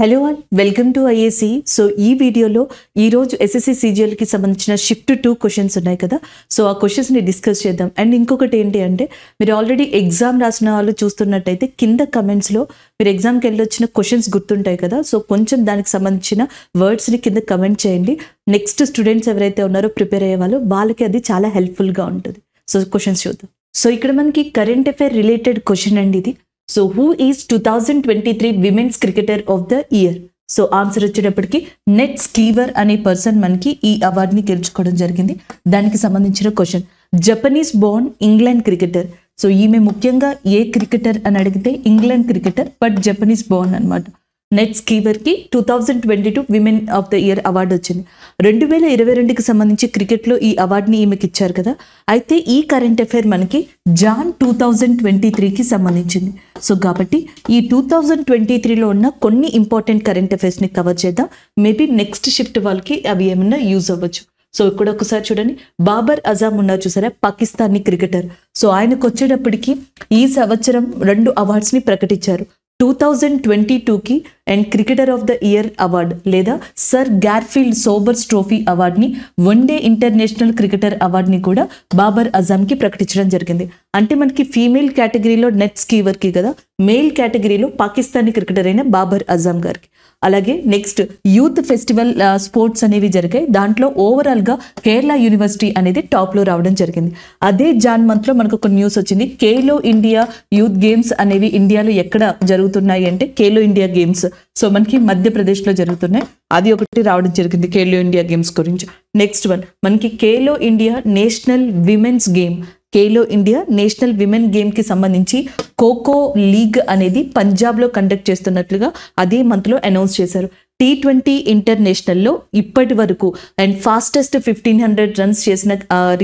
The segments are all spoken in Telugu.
hello all welcome to IAC so ఈ వీడియోలో ఈరోజు ఎస్ఎస్సి సీజీఎల్కి సంబంధించిన షిఫ్ట్ టూ క్వశ్చన్స్ ఉన్నాయి కదా సో ఆ క్వశ్చన్స్ని డిస్కస్ చేద్దాం అండ్ ఇంకొకటి ఏంటి అంటే మీరు ఆల్రెడీ ఎగ్జామ్ రాసిన వాళ్ళు చూస్తున్నట్టయితే కింద కమెంట్స్లో మీరు ఎగ్జామ్కి వెళ్ళొచ్చిన క్వశ్చన్స్ గుర్తుంటాయి కదా సో కొంచెం దానికి సంబంధించిన వర్డ్స్ని కింద కమెంట్ చేయండి నెక్స్ట్ స్టూడెంట్స్ ఎవరైతే ఉన్నారో ప్రిపేర్ అయ్యే వాళ్ళు వాళ్ళకి అది చాలా హెల్ప్ఫుల్గా ఉంటుంది సో క్వశ్చన్స్ చూద్దాం సో ఇక్కడ మనకి కరెంట్ అఫైర్ రిలేటెడ్ క్వశ్చన్ అండి ఇది so who is two thousand twenty three women's cricketer of the year so answer వచ్చేటప్పటికి నెట్ స్కీవర్ అనే పర్సన్ మనకి ఈ అవార్డుని గెలుచుకోవడం జరిగింది దానికి సంబంధించిన question Japanese born England cricketer so ఈమె ముఖ్యంగా ఏ క్రికెటర్ అని అడిగితే England cricketer but Japanese born అనమాట నెట్ స్కీవర్కి two thousand twenty two women of the year award వచ్చింది రెండు వేల ఇరవై రెండుకి సంబంధించి క్రికెట్లో ఈ అవార్డుని ఈమెకి ఇచ్చారు కదా అయితే ఈ కరెంట్ అఫైర్ మనకి జాన్ టూ థౌజండ్ ట్వంటీ త్రీకి సంబంధించింది సో కాబట్టి ఈ టూ థౌజండ్ ట్వంటీ త్రీలో ఉన్న కొన్ని ఇంపార్టెంట్ కరెంట్ అఫైర్స్ని కవర్ చేద్దాం మేబీ నెక్స్ట్ షిఫ్ట్ వాళ్ళకి అవి ఏమైనా యూజ్ అవ్వచ్చు సో ఇక్కడ ఒకసారి చూడండి బాబర్ అజామ్ ఉన్నారు చూసారా పాకిస్తానీ క్రికెటర్ సో ఆయనకు వచ్చేటప్పటికి ఈ సంవత్సరం రెండు అవార్డ్స్ని ప్రకటించారు టూ థౌజండ్ ట్వంటీ టూకి and cricketer of the year award లేదా సర్ గార్ఫీల్డ్ సోబర్స్ ట్రోఫీ అవార్డ్ని వన్ డే ఇంటర్నేషనల్ క్రికెటర్ అవార్డ్ని కూడా బాబర్ అజామ్కి ప్రకటించడం జరిగింది అంటే మనకి ఫీమేల్ కేటగిరీలో నెట్ స్కీవర్కి కదా మేల్ కేటగిరీలో పాకిస్తానీ క్రికెటర్ అయిన బాబర్ అజామ్ గారికి అలాగే నెక్స్ట్ యూత్ ఫెస్టివల్ స్పోర్ట్స్ అనేవి జరిగాయి దాంట్లో ఓవరాల్గా కేరళ యూనివర్సిటీ అనేది టాప్లో రావడం జరిగింది అదే జాన్ మంత్లో మనకు ఒక న్యూస్ వచ్చింది కేలో ఇండియా యూత్ గేమ్స్ అనేవి ఇండియాలో ఎక్కడ జరుగుతున్నాయి అంటే కేలో ఇండియా గేమ్స్ సో మనకి మధ్యప్రదేశ్లో జరుగుతున్నాయి అది ఒకటి రావడం జరిగింది కేలో ఇండియా గేమ్స్ గురించి నెక్స్ట్ వన్ మనకి Khelo India national women's game Khelo India national women game కి సంబంధించి ఖోఖో లీగ్ అనేది పంజాబ్లో కండక్ట్ చేస్తున్నట్లుగా అదే మంత్ లో అనౌన్స్ చేశారు టీ ట్వంటీ ఇంటర్నేషనల్లో ఇప్పటి వరకు and fastest fifteen hundred runs చేసిన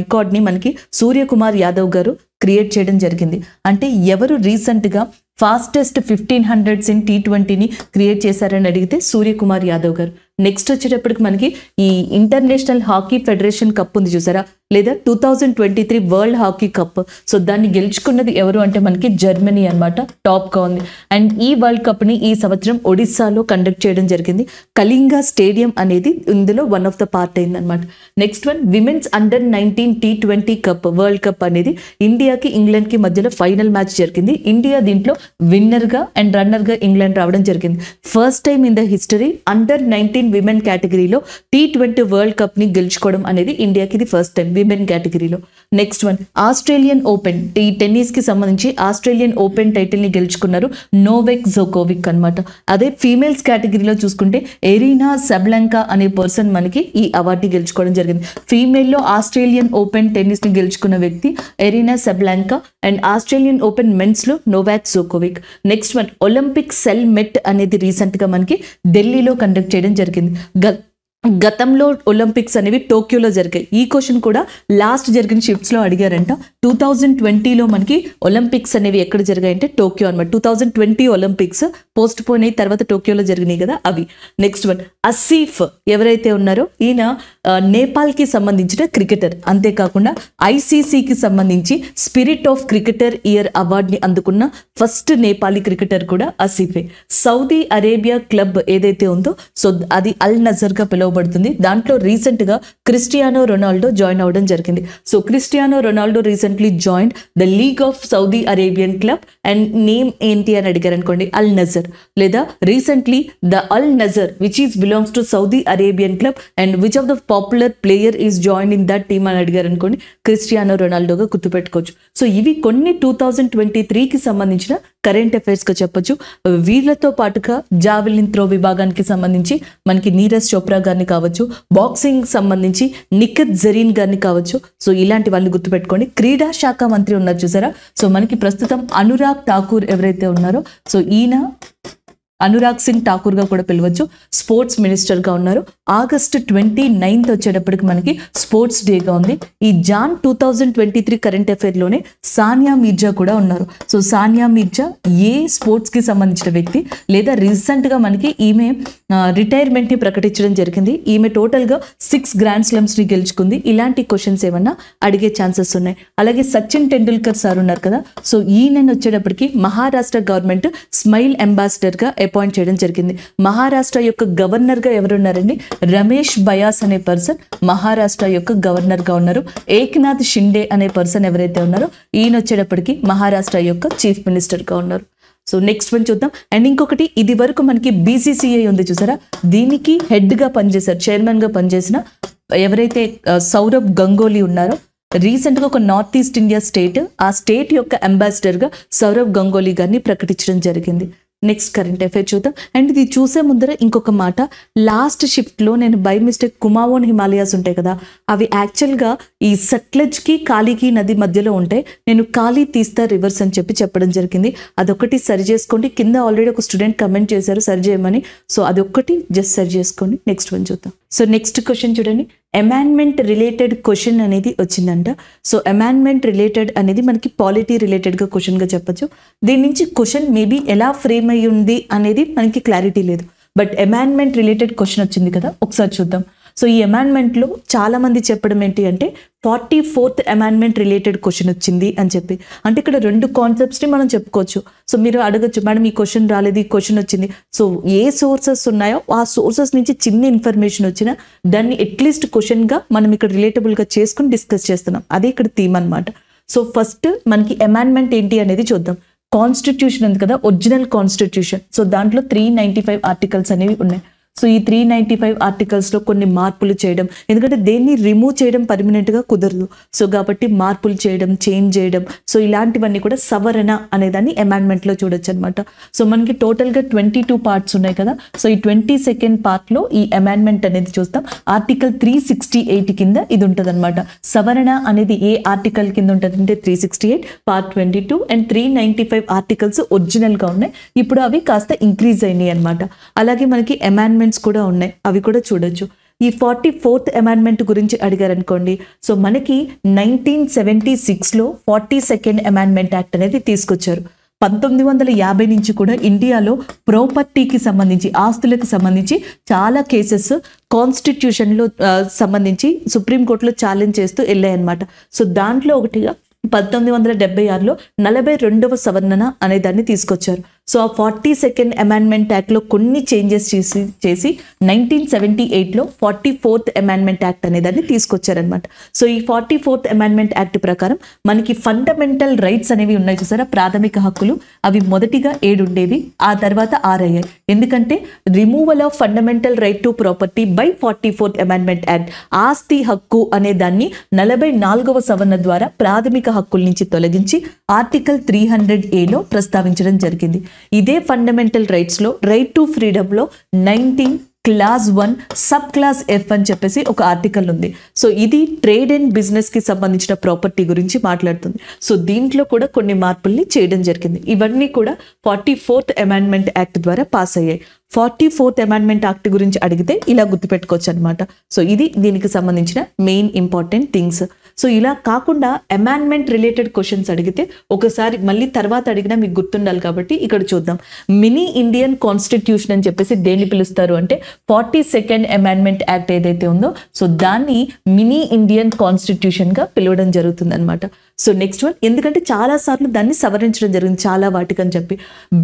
రికార్డ్ని మనకి సూర్యకుమార్ యాదవ్ గారు క్రియేట్ చేయడం జరిగింది అంటే ఎవరు రీసెంట్గా fastest fifteen hundreds in T ట్వంటీని క్రియేట్ చేశారని అడిగితే సూర్యకుమార్ యాదవ్ గారు నెక్స్ట్ వచ్చేటప్పటికి మనకి ఈ ఇంటర్నేషనల్ హాకీ ఫెడరేషన్ కప్ ఉంది చూసారా లేదా two thousand twenty three world hockey cup so దాన్ని గెలుచుకున్నది ఎవరు అంటే మనకి జర్మనీ అనమాట టాప్గా ఉంది అండ్ ఈ వరల్డ్ కప్ని ఈ సంవత్సరం ఒడిస్సాలో కండక్ట్ చేయడం జరిగింది కళింగ స్టేడియం అనేది ఇందులో వన్ ఆఫ్ ద పార్ట్ అయిందనమాట next one women's under nineteen T twenty cup world cup అనేది ఇండియాకి ఇంగ్లాండ్కి మధ్యలో ఫైనల్ మ్యాచ్ జరిగింది ఇండియా దీంట్లో విన్నర్గా అండ్ రన్నర్గా ఇంగ్లాండ్ రావడం జరిగింది first time in the history under nineteen men women కేటగిరీలో టీ ట్వంటీ వరల్డ్ కప్ని గెలుచుకోవడం అనేది ఇండియాకి ఇది ఫస్ట్ టైం విమెన్ కేటగిరీలో నెక్స్ట్ వన్ ఆస్ట్రేలియన్ ఓపెన్ ఈ టెన్నిస్కి సంబంధించి ఆస్ట్రేలియన్ ఓపెన్ టైటిల్ని గెలుచుకున్నారు నోవెక్ జోకోవిక్ అనమాట అదే ఫీమేల్స్ కేటగిరీలో చూసుకుంటే ఎరీనా సబ్లంకా అనే పర్సన్ మనకి ఈ అవార్డుని గెలుచుకోవడం జరిగింది ఫీమేల్లో ఆస్ట్రేలియన్ ఓపెన్ టెన్నిస్ని గెలుచుకున్న వ్యక్తి Aryna Sabalenka and Australian open మెన్స్లో Novak Djokovic next one Olympic సెల్ మెట్ అనేది రీసెంట్గా మనకి ఢిల్లీలో కండక్ట్ చేయడం జరిగింది لكن قال గతంలో ఒలింపిక్స్ అనేవి టోక్యోలో జరిగాయి ఈ క్వశ్చన్ కూడా లాస్ట్ జరిగిన షిఫ్ట్స్లో అడిగారంట టూ థౌజండ్ ట్వంటీలో మనకి ఒలింపిక్స్ అనేవి ఎక్కడ జరిగాయంటే టోక్యో అనమాట two thousand twenty Olympics postpone అయ్యి తర్వాత టోక్యోలో జరిగినాయి కదా అవి నెక్స్ట్ వన్ అసీఫ్ ఎవరైతే ఉన్నారో ఈయన నేపాల్కి సంబంధించిన క్రికెటర్ అంతేకాకుండా ఐసీసీకి సంబంధించి స్పిరిట్ ఆఫ్ క్రికెటర్ ఇయర్ అవార్డుని అందుకున్న ఫస్ట్ నేపాలీ క్రికెటర్ కూడా అసీఫే సౌదీ అరేబియా క్లబ్ ఏదైతే ఉందో సో అది అల్ నజర్గా పిలువ ఇవ్వబడుతుంది దాంట్లో రీసెంట్గా క్రిస్టియానో రొనాల్డో జాయిన్ అవ్వడం జరిగింది so Cristiano Ronaldo recently join the league of Saudi Arabian club and name ఏంటి అని అడిగారు అనుకోండి అల్ నజర్ లేదా recently the Al Nassr which is belongs to Saudi Arabian club and which of the popular player is join in that team అని అడిగారు అనుకోండి క్రిస్టియానో రొనాల్డోగా గుర్తుపెట్టుకోవచ్చు సో ఇవి కొన్ని టూ థౌజండ్ ట్వంటీ త్రీకి సంబంధించిన కరెంట్ అఫైర్స్గా చెప్పొచ్చు వీళ్ళతో పాటుగా జావెలిన్ త్రో విభాగానికి సంబంధించి మనకి నీరజ్ చోప్రా గారిని గారిని కావచ్చు బాక్సింగ్ సంబంధించి నిఖత్ జరీన్ గారిని కావచ్చు సో ఇలాంటి వాళ్ళు గుర్తుపెట్టుకోండి క్రీడా శాఖ మంత్రి ఉన్నారు చూసారా సో మనకి ప్రస్తుతం అనురాగ్ ఠాకూర్ ఎవరైతే ఉన్నారో సో ఈయన అనురాగ్ సింగ్ ఠాకూర్ గా కూడా పిలవచ్చు స్పోర్ట్స్ మినిస్టర్ గా ఉన్నారు ఆగస్ట్ ట్వంటీ నైన్త్ వచ్చేటప్పటికి మనకి స్పోర్ట్స్ డేగా ఉంది ఈ Jan two thousand twenty three current అఫైర్లోనే సానియా మీర్జా కూడా ఉన్నారు సో సానియా మీర్జా ఏ స్పోర్ట్స్కి సంబంధించిన వ్యక్తి లేదా రీసెంట్గా మనకి ఈమె రిటైర్మెంట్ని ప్రకటించడం జరిగింది ఈమె టోటల్గా సిక్స్ గ్రాండ్ స్లమ్స్ని గెలుచుకుంది ఇలాంటి క్వశ్చన్స్ ఏమన్నా అడిగే ఛాన్సెస్ ఉన్నాయి అలాగే సచిన్ టెండూల్కర్ సార్ ఉన్నారు కదా సో ఈయన వచ్చేటప్పటికి మహారాష్ట్ర గవర్నమెంట్ స్మైల్ అంబాసిడర్గా అపాయింట్ చేయడం జరిగింది మహారాష్ట్ర యొక్క గవర్నర్గా ఎవరున్నారండి రమేష్ బయాస్ అనే పర్సన్ మహారాష్ట్ర యొక్క గవర్నర్గా ఉన్నారు ఏక్నాథ్ షిండే అనే పర్సన్ ఎవరైతే ఉన్నారో ఈయన వచ్చేటప్పటికి మహారాష్ట్ర యొక్క చీఫ్ మినిస్టర్గా ఉన్నారు సో నెక్స్ట్ వన్ చూద్దాం అండ్ ఇంకొకటి ఇది వరకు మనకి బీసీసీఐ ఉంది చూసారా దీనికి హెడ్గా పనిచేశారు చైర్మన్గా పనిచేసిన ఎవరైతే సౌరభ్ గంగోలీ ఉన్నారో రీసెంట్గా ఒక నార్త్ ఈస్ట్ ఇండియా స్టేట్ ఆ స్టేట్ యొక్క అంబాసిడర్గా సౌరభ్ గంగోలీ గారిని ప్రకటించడం జరిగింది నెక్స్ట్ కరెంట్ అఫైర్ చూద్దాం అండ్ ఇది చూసే ముందర ఇంకొక మాట లాస్ట్ షిఫ్ట్లో నేను బై మిస్టేక్ కుమావోన్ హిమాలయాస్ ఉంటాయి కదా అవి యాక్చువల్గా ఈ సట్లెజ్కి కాళీకి నది మధ్యలో ఉంటాయి నేను ఖాళీ తీస్తా రివర్స్ అని చెప్పి చెప్పడం జరిగింది అదొకటి సరి చేసుకోండి కింద ఆల్రెడీ ఒక స్టూడెంట్ కమెంట్ చేశారు సరి చేయమని సో అదొక్కటి జస్ట్ సరి చేసుకోండి నెక్స్ట్ వన్ చూద్దాం సో నెక్స్ట్ క్వశ్చన్ చూడండి అమాండ్మెంట్ రిలేటెడ్ క్వశ్చన్ అనేది వచ్చిందంట సో అమాండ్మెంట్ రిలేటెడ్ అనేది మనకి పాలిటీ రిలేటెడ్గా క్వశ్చన్గా చెప్పచ్చు దీని నుంచి క్వశ్చన్ మేబీ ఎలా ఫ్రేమ్ అయ్యి ఉంది అనేది మనకి క్లారిటీ లేదు బట్ అమాండ్మెంట్ రిలేటెడ్ క్వశ్చన్ వచ్చింది కదా ఒకసారి చూద్దాం సో ఈ అమాండ్మెంట్లో చాలామంది చెప్పడం ఏంటి అంటే forty fourth amendment related question వచ్చింది అని చెప్పి అంటే ఇక్కడ రెండు కాన్సెప్ట్స్ని మనం చెప్పుకోవచ్చు సో మీరు అడగచ్చు మేడం ఈ క్వశ్చన్ రాలేదు ఈ క్వశ్చన్ వచ్చింది సో ఏ సోర్సెస్ ఉన్నాయో ఆ సోర్సెస్ నుంచి చిన్న ఇన్ఫర్మేషన్ వచ్చినా దాన్ని అట్లీస్ట్ క్వశ్చన్గా మనం ఇక్కడ రిలేటబుల్గా చేసుకుని డిస్కస్ చేస్తున్నాం అదే ఇక్కడ థీమ్ అనమాట సో ఫస్ట్ మనకి అమాండ్మెంట్ ఏంటి అనేది చూద్దాం కాన్స్టిట్యూషన్ ఉంది కదా ఒరిజినల్ కాన్స్టిట్యూషన్ సో దాంట్లో త్రీ నైంటీ ఫైవ్ ఆర్టికల్స్ అనేవి ఉన్నాయి సో ఈ త్రీ నైంటీ ఫైవ్ ఆర్టికల్స్లో కొన్ని మార్పులు చేయడం ఎందుకంటే దేన్ని రిమూవ్ చేయడం గా కుదరదు సో కాబట్టి మార్పులు చేయడం చేంజ్ చేయడం సో ఇలాంటివన్నీ కూడా సవరణ అనేదాన్ని అమెండ్మెంట్లో చూడొచ్చు అనమాట సో మనకి టోటల్గా ట్వంటీ టూ పార్ట్స్ ఉన్నాయి కదా సో ఈ ట్వంటీ సెకండ్ పార్ట్లో ఈ అమెండ్మెంట్ అనేది చూస్తాం ఆర్టికల్ త్రీ సిక్స్టీ ఎయిట్ కింద ఇది ఉంటుంది అనమాట సవరణ అనేది ఏ ఆర్టికల్ కింద ఉంటుంది అంటే three sixty eight part twenty two and three ninety five articles ఒరిజినల్గా ఉన్నాయి ఇప్పుడు అవి కాస్త ఇంక్రీజ్ అయినాయి అనమాట అలాగే మనకి అమెండ్మెంట్ అమెండ్మెంట్స్ కూడా ఉన్నాయి అవి కూడా చూడొచ్చు ఈ ఫార్టీ ఫోర్త్ అమెండ్మెంట్ గురించి అడిగారనుకోండి సో మనకి నైన్టీన్ సెవెంటీ సిక్స్లో ఫార్టీ సెకండ్ అమెండ్మెంట్ యాక్ట్ అనేది తీసుకొచ్చారు పంతొమ్మిది వందల యాభై నుంచి కూడా ఇండియాలో ప్రాపర్టీకి సంబంధించి ఆస్తులకు సంబంధించి చాలా కేసెస్ కాన్స్టిట్యూషన్లో సంబంధించి సుప్రీంకోర్టులో ఛాలెంజ్ చేస్తూ వెళ్ళాయన్నమాట సో దాంట్లో ఒకటిగా పంతొమ్మిది వందల డెబ్బై ఆరులో నలభై రెండవ సవరణ అనే దాన్ని తీసుకొచ్చారు సో ఆ ఫార్టీ సెకండ్ అమెండ్మెంట్ యాక్ట్లో కొన్ని చేంజెస్ చేసి చేసి నైన్టీన్ సెవెంటీ ఎయిట్లో ఫార్టీ ఫోర్త్ అమెండ్మెంట్ యాక్ట్ అనేదాన్ని తీసుకొచ్చారనమాట సో ఈ ఫార్టీ ఫోర్త్ అమెండ్మెంట్ యాక్ట్ ప్రకారం మనకి ఫండమెంటల్ రైట్స్ అనేవి ఉన్నాయి చూసారా ప్రాథమిక హక్కులు అవి మొదటిగా ఏడు ఉండేవి ఆ తర్వాత అయ్యాయి ఎందుకంటే removal of fundamental right to property by forty fourth amendment act ఆస్తి హక్కు అనే దాన్ని నలభై నాలుగవ సవరణ ద్వారా ప్రాథమిక హక్కుల నుంచి తొలగించి ఆర్టికల్ త్రీ హండ్రెడ్ ఏలో ప్రస్తావించడం జరిగింది ఇదే ఫండమెంటల్ రైట్స్లో రైట్ టు ఫ్రీడమ్లో nineteen clause one sub clause F అని చెప్పేసి ఒక ఆర్టికల్ ఉంది సో ఇది ట్రేడ్ అండ్ బిజినెస్కి సంబంధించిన ప్రాపర్టీ గురించి మాట్లాడుతుంది సో దీంట్లో కూడా కొన్ని మార్పుల్ని చేయడం జరిగింది ఇవన్నీ కూడా ఫార్టీ ఫోర్త్ అమెండ్మెంట్ యాక్ట్ ద్వారా పాస్ అయ్యాయి ఫార్టీ ఫోర్త్ అమెండ్మెంట్ యాక్ట్ గురించి అడిగితే ఇలా గుర్తుపెట్టుకోవచ్చు అనమాట సో ఇది దీనికి సంబంధించిన మెయిన్ ఇంపార్టెంట్ థింగ్స్ సో ఇలా కాకుండా అమాండ్మెంట్ రిలేటెడ్ క్వశ్చన్స్ అడిగితే ఒకసారి మళ్ళీ తర్వాత అడిగినా మీకు గుర్తుండాలి కాబట్టి ఇక్కడ చూద్దాం మినీ ఇండియన్ కాన్స్టిట్యూషన్ అని చెప్పేసి దేన్ని పిలుస్తారు అంటే ఫార్టీ సెకండ్ అమాండ్మెంట్ యాక్ట్ ఏదైతే ఉందో సో దాన్ని మినీ ఇండియన్ కాన్స్టిట్యూషన్గా పిలవడం జరుగుతుందన్నమాట సో నెక్స్ట్ వన్ ఎందుకంటే చాలా సార్లు దాన్ని సవరించడం జరిగింది చాలా వాటికని చెప్పి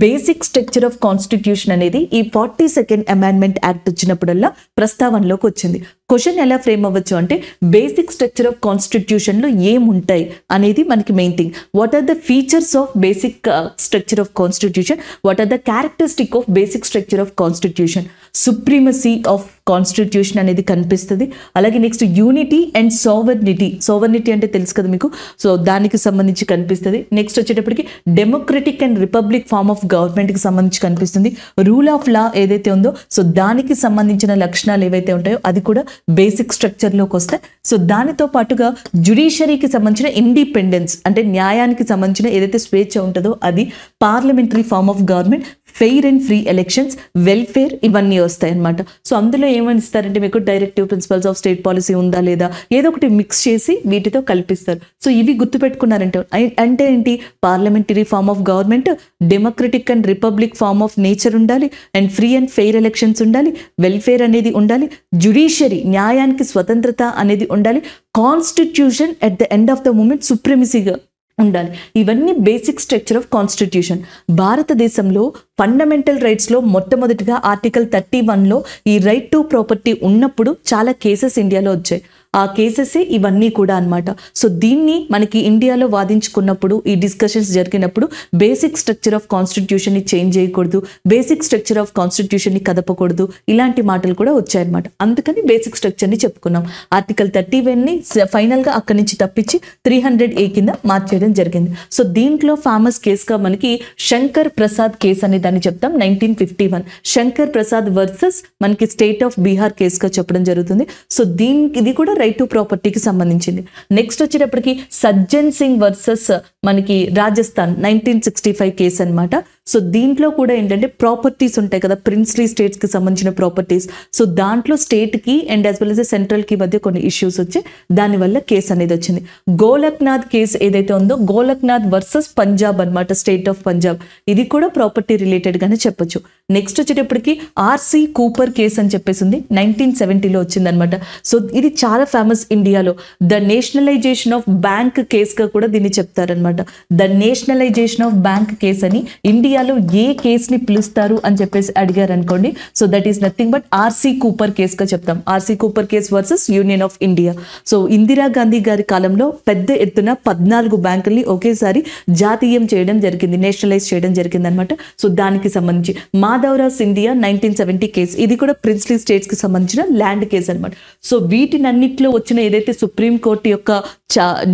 బేసిక్ స్ట్రక్చర్ ఆఫ్ కాన్స్టిట్యూషన్ అనేది ఈ ఫార్టీ సెకండ్ అమాండ్మెంట్ యాక్ట్ వచ్చినప్పుడల్లా ప్రస్తావనలోకి వచ్చింది క్వశ్చన్ ఎలా ఫ్రేమ్ అవ్వచ్చు అంటే బేసిక్ స్ట్రక్చర్ ఆఫ్ కాన్స్టిట్యూషన్లో ఏముంటాయి అనేది మనకి main thing what are the features of basic structure of constitution what are the characteristic of basic structure of constitution supremacy of constitution అనేది కనిపిస్తుంది అలాగే next unity and sovereignty sovereignty అంటే తెలుసు కదా మీకు సో దానికి సంబంధించి కనిపిస్తుంది నెక్స్ట్ వచ్చేటప్పటికి democratic and republic form of గవర్నమెంట్కి సంబంధించి కనిపిస్తుంది రూల్ ఆఫ్ లా ఏదైతే ఉందో సో దానికి సంబంధించిన లక్షణాలు ఏవైతే ఉంటాయో అది కూడా బేసిక్ స్ట్రక్చర్లోకి వస్తాయి సో దానితో పాటుగా జుడిషరీకి సంబంధించిన ఇండిపెండెన్స్ అంటే న్యాయానికి సంబంధించిన ఏదైతే స్వేచ్ఛ ఉంటుందో అది parliamentary form of government fair and free elections welfare ఇవన్నీ వస్తాయి అనమాట సో అందులో ఏమని ఇస్తారంటే మీకు directive principles of state policy ఉందా లేదా ఏదో ఒకటి మిక్స్ చేసి వీటితో కల్పిస్తారు సో ఇవి గుర్తుపెట్టుకున్నారంటే అంటే ఏంటి parliamentary form of government democratic and republic form of nature ఉండాలి and free and fair elections ఉండాలి వెల్ఫేర్ అనేది ఉండాలి జ్యుడిషియరీ న్యాయానికి స్వతంత్రత అనేది ఉండాలి constitution at the end of the moment సుప్రమిసీగా ఉండాలి ఇవన్నీ బేసిక్ స్ట్రక్చర్ ఆఫ్ కాన్స్టిట్యూషన్ భారతదేశంలో ఫండమెంటల్ రైట్స్లో మొట్టమొదటిగా ఆర్టికల్ థర్టీ వన్లో ఈ రైట్ టు ప్రాపర్టీ ఉన్నప్పుడు చాలా కేసెస్ ఇండియాలో వచ్చాయి ఆ కేసెసే ఇవన్నీ కూడా అనమాట సో దీన్ని మనకి ఇండియాలో వాదించుకున్నప్పుడు ఈ డిస్కషన్స్ జరిగినప్పుడు బేసిక్ స్ట్రక్చర్ ఆఫ్ కాన్స్టిట్యూషన్ని చేంజ్ చేయకూడదు బేసిక్ స్ట్రక్చర్ ఆఫ్ కాన్స్టిట్యూషన్ని కదపకూడదు ఇలాంటి మాటలు కూడా వచ్చాయన్నమాట అందుకని బేసిక్ స్ట్రక్చర్ని చెప్పుకున్నాం ఆర్టికల్ థర్టీ వన్ని ఫైనల్గా అక్కడి నుంచి తప్పించి త్రీ హండ్రెడ్ ఏ కింద మార్చేయడం జరిగింది సో దీంట్లో ఫేమస్ కేసుగా మనకి శంకర్ ప్రసాద్ కేసు అనే దాన్ని చెప్తాం nineteen fifty one Shankar Prasad versus మనకి స్టేట్ ఆఫ్ బీహార్ కేసుగా చెప్పడం జరుగుతుంది సో దీనికి ఇది కూడా రైట్ టు ప్రాపర్టీకి సంబంధించింది నెక్స్ట్ వచ్చేటప్పటికి సజ్జన్ సింగ్ వర్సెస్ మనకి Rajasthan nineteen sixty five case అనమాట సో దీంట్లో కూడా ఏంటంటే ప్రాపర్టీస్ ఉంటాయి కదా ప్రిన్స్లీ స్టేట్స్కి సంబంధించిన ప్రాపర్టీస్ సో దాంట్లో స్టేట్కి అండ్ యాజ్ వెల్ సెంట్రల్ సెంట్రల్కి మధ్య కొన్ని ఇష్యూస్ వచ్చాయి దానివల్ల కేసు అనేది వచ్చింది గోలక్నాథ్ కేసు ఏదైతే ఉందో గోలక్నాథ్ వర్సెస్ పంజాబ్ అనమాట స్టేట్ ఆఫ్ పంజాబ్ ఇది కూడా ప్రాపర్టీ రిలేటెడ్గానే చెప్పొచ్చు నెక్స్ట్ వచ్చేటప్పటికి ఆర్సీ కూపర్ కేస్ అని చెప్పేసి ఉంది నైన్టీన్ సెవెంటీలో వచ్చిందనమాట సో ఇది చాలా ఫేమస్ ఇండియాలో ద నేషనలైజేషన్ ఆఫ్ బ్యాంక్ కేస్గా కూడా దీన్ని చెప్తారనమాట the nationalisation of bank case అని ఇండియా ఇండియాలో ఏ కేసుని పిలుస్తారు అని చెప్పేసి అడిగారు అనుకోండి so that is nothing but RC Cooper కేసుగా చెప్తాం RC Cooper case versus union of India so Indira Gandhi గారి కాలంలో పెద్ద ఎత్తున పద్నాలుగు బ్యాంకుల్ని ఒకేసారి జాతీయం చేయడం జరిగింది నేషనలైజ్ చేయడం జరిగింది అనమాట సో దానికి సంబంధించి Madhavraj India nineteen seventy case ఇది కూడా ప్రిన్స్లీ స్టేట్స్కి సంబంధించిన ల్యాండ్ కేసు అనమాట సో అన్నింటిలో వచ్చిన ఏదైతే సుప్రీంకోర్టు యొక్క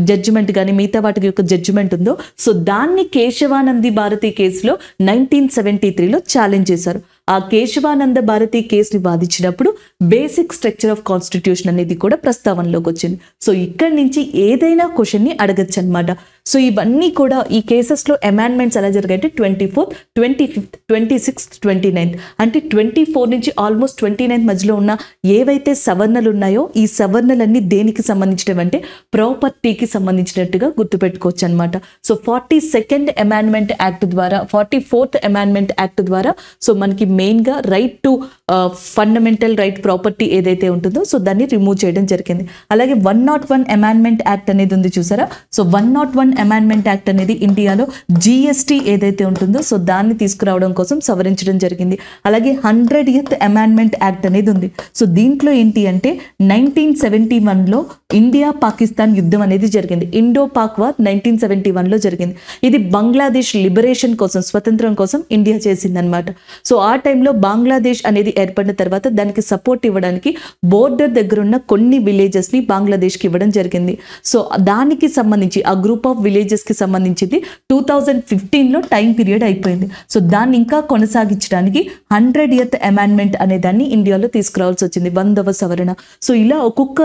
జడ్జిమెంట్ కానీ మిగతా వాటికి యొక్క జడ్జిమెంట్ ఉందో సో దాన్ని కేశవానంది భారతి కేసులో నైన్టీన్ సెవెంటీ త్రీలో ఛాలెంజ్ చేశారు ఆ కేశవానంద భారతి కేసుని వాదించినప్పుడు బేసిక్ స్ట్రక్చర్ ఆఫ్ కాన్స్టిట్యూషన్ అనేది కూడా ప్రస్తావనలోకి వచ్చింది సో ఇక్కడి నుంచి ఏదైనా క్వశ్చన్ని అడగచ్చు అనమాట సో ఇవన్నీ కూడా ఈ కేసెస్లో అమెండ్మెంట్స్ ఎలా జరిగాయంటే twenty fourth twenty fifth twenty sixth twenty ninth అంటే ట్వంటీ ఫోర్ నుంచి ఆల్మోస్ట్ ట్వంటీ నైన్త్ మధ్యలో ఉన్న ఏవైతే సవర్ణలు ఉన్నాయో ఈ సవర్ణలన్నీ దేనికి సంబంధించినవంటే అంటే ప్రాపర్టీకి సంబంధించినట్టుగా గుర్తుపెట్టుకోవచ్చు అనమాట so forty second amendment act ద్వారా ఫార్టీ ఫోర్త్ అమెండ్మెంట్ యాక్ట్ ద్వారా సో మనకి మెయిన్గా right to fundamental right property ఏదైతే ఉంటుందో సో దాన్ని రిమూవ్ చేయడం జరిగింది అలాగే one not one amendment act అనేది ఉంది చూసారా so one not one amendment act అనేది ఇండియాలో జిఎస్టీ ఏదైతే ఉంటుందో సో దాన్ని తీసుకురావడం కోసం సవరించడం జరిగింది అలాగే హండ్రెడ్ ఇయత్ అమెండ్మెంట్ యాక్ట్ అనేది ఉంది సో దీంట్లో ఏంటి అంటే నైన్టీన్ సెవెంటీ వన్లో ఇండియా పాకిస్తాన్ యుద్ధం అనేది జరిగింది Indo Pak war nineteen seventy వన్లో జరిగింది ఇది బంగ్లాదేశ్ లిబరేషన్ కోసం స్వతంత్రం కోసం ఇండియా చేసింది అనమాట సో ఆ టైంలో బంగ్లాదేశ్ అనేది ఏర్పడిన తర్వాత దానికి సపోర్ట్ ఇవ్వడానికి బోర్డర్ దగ్గర ఉన్న కొన్ని విలేజెస్ని బంగ్లాదేశ్కి ఇవ్వడం జరిగింది సో దానికి సంబంధించి ఆ గ్రూప్ ఆఫ్ విలేజెస్కి సంబంధించింది టూ థౌజండ్ ఫిఫ్టీన్లో టైం పీరియడ్ అయిపోయింది సో దాన్ని ఇంకా కొనసాగించడానికి హండ్రెడ్ ఇయర్త్ అమెండ్మెంట్ అనే దాన్ని ఇండియాలో తీసుకురావాల్సి వచ్చింది వందవ సవరణ సో ఇలా ఒక్కొక్క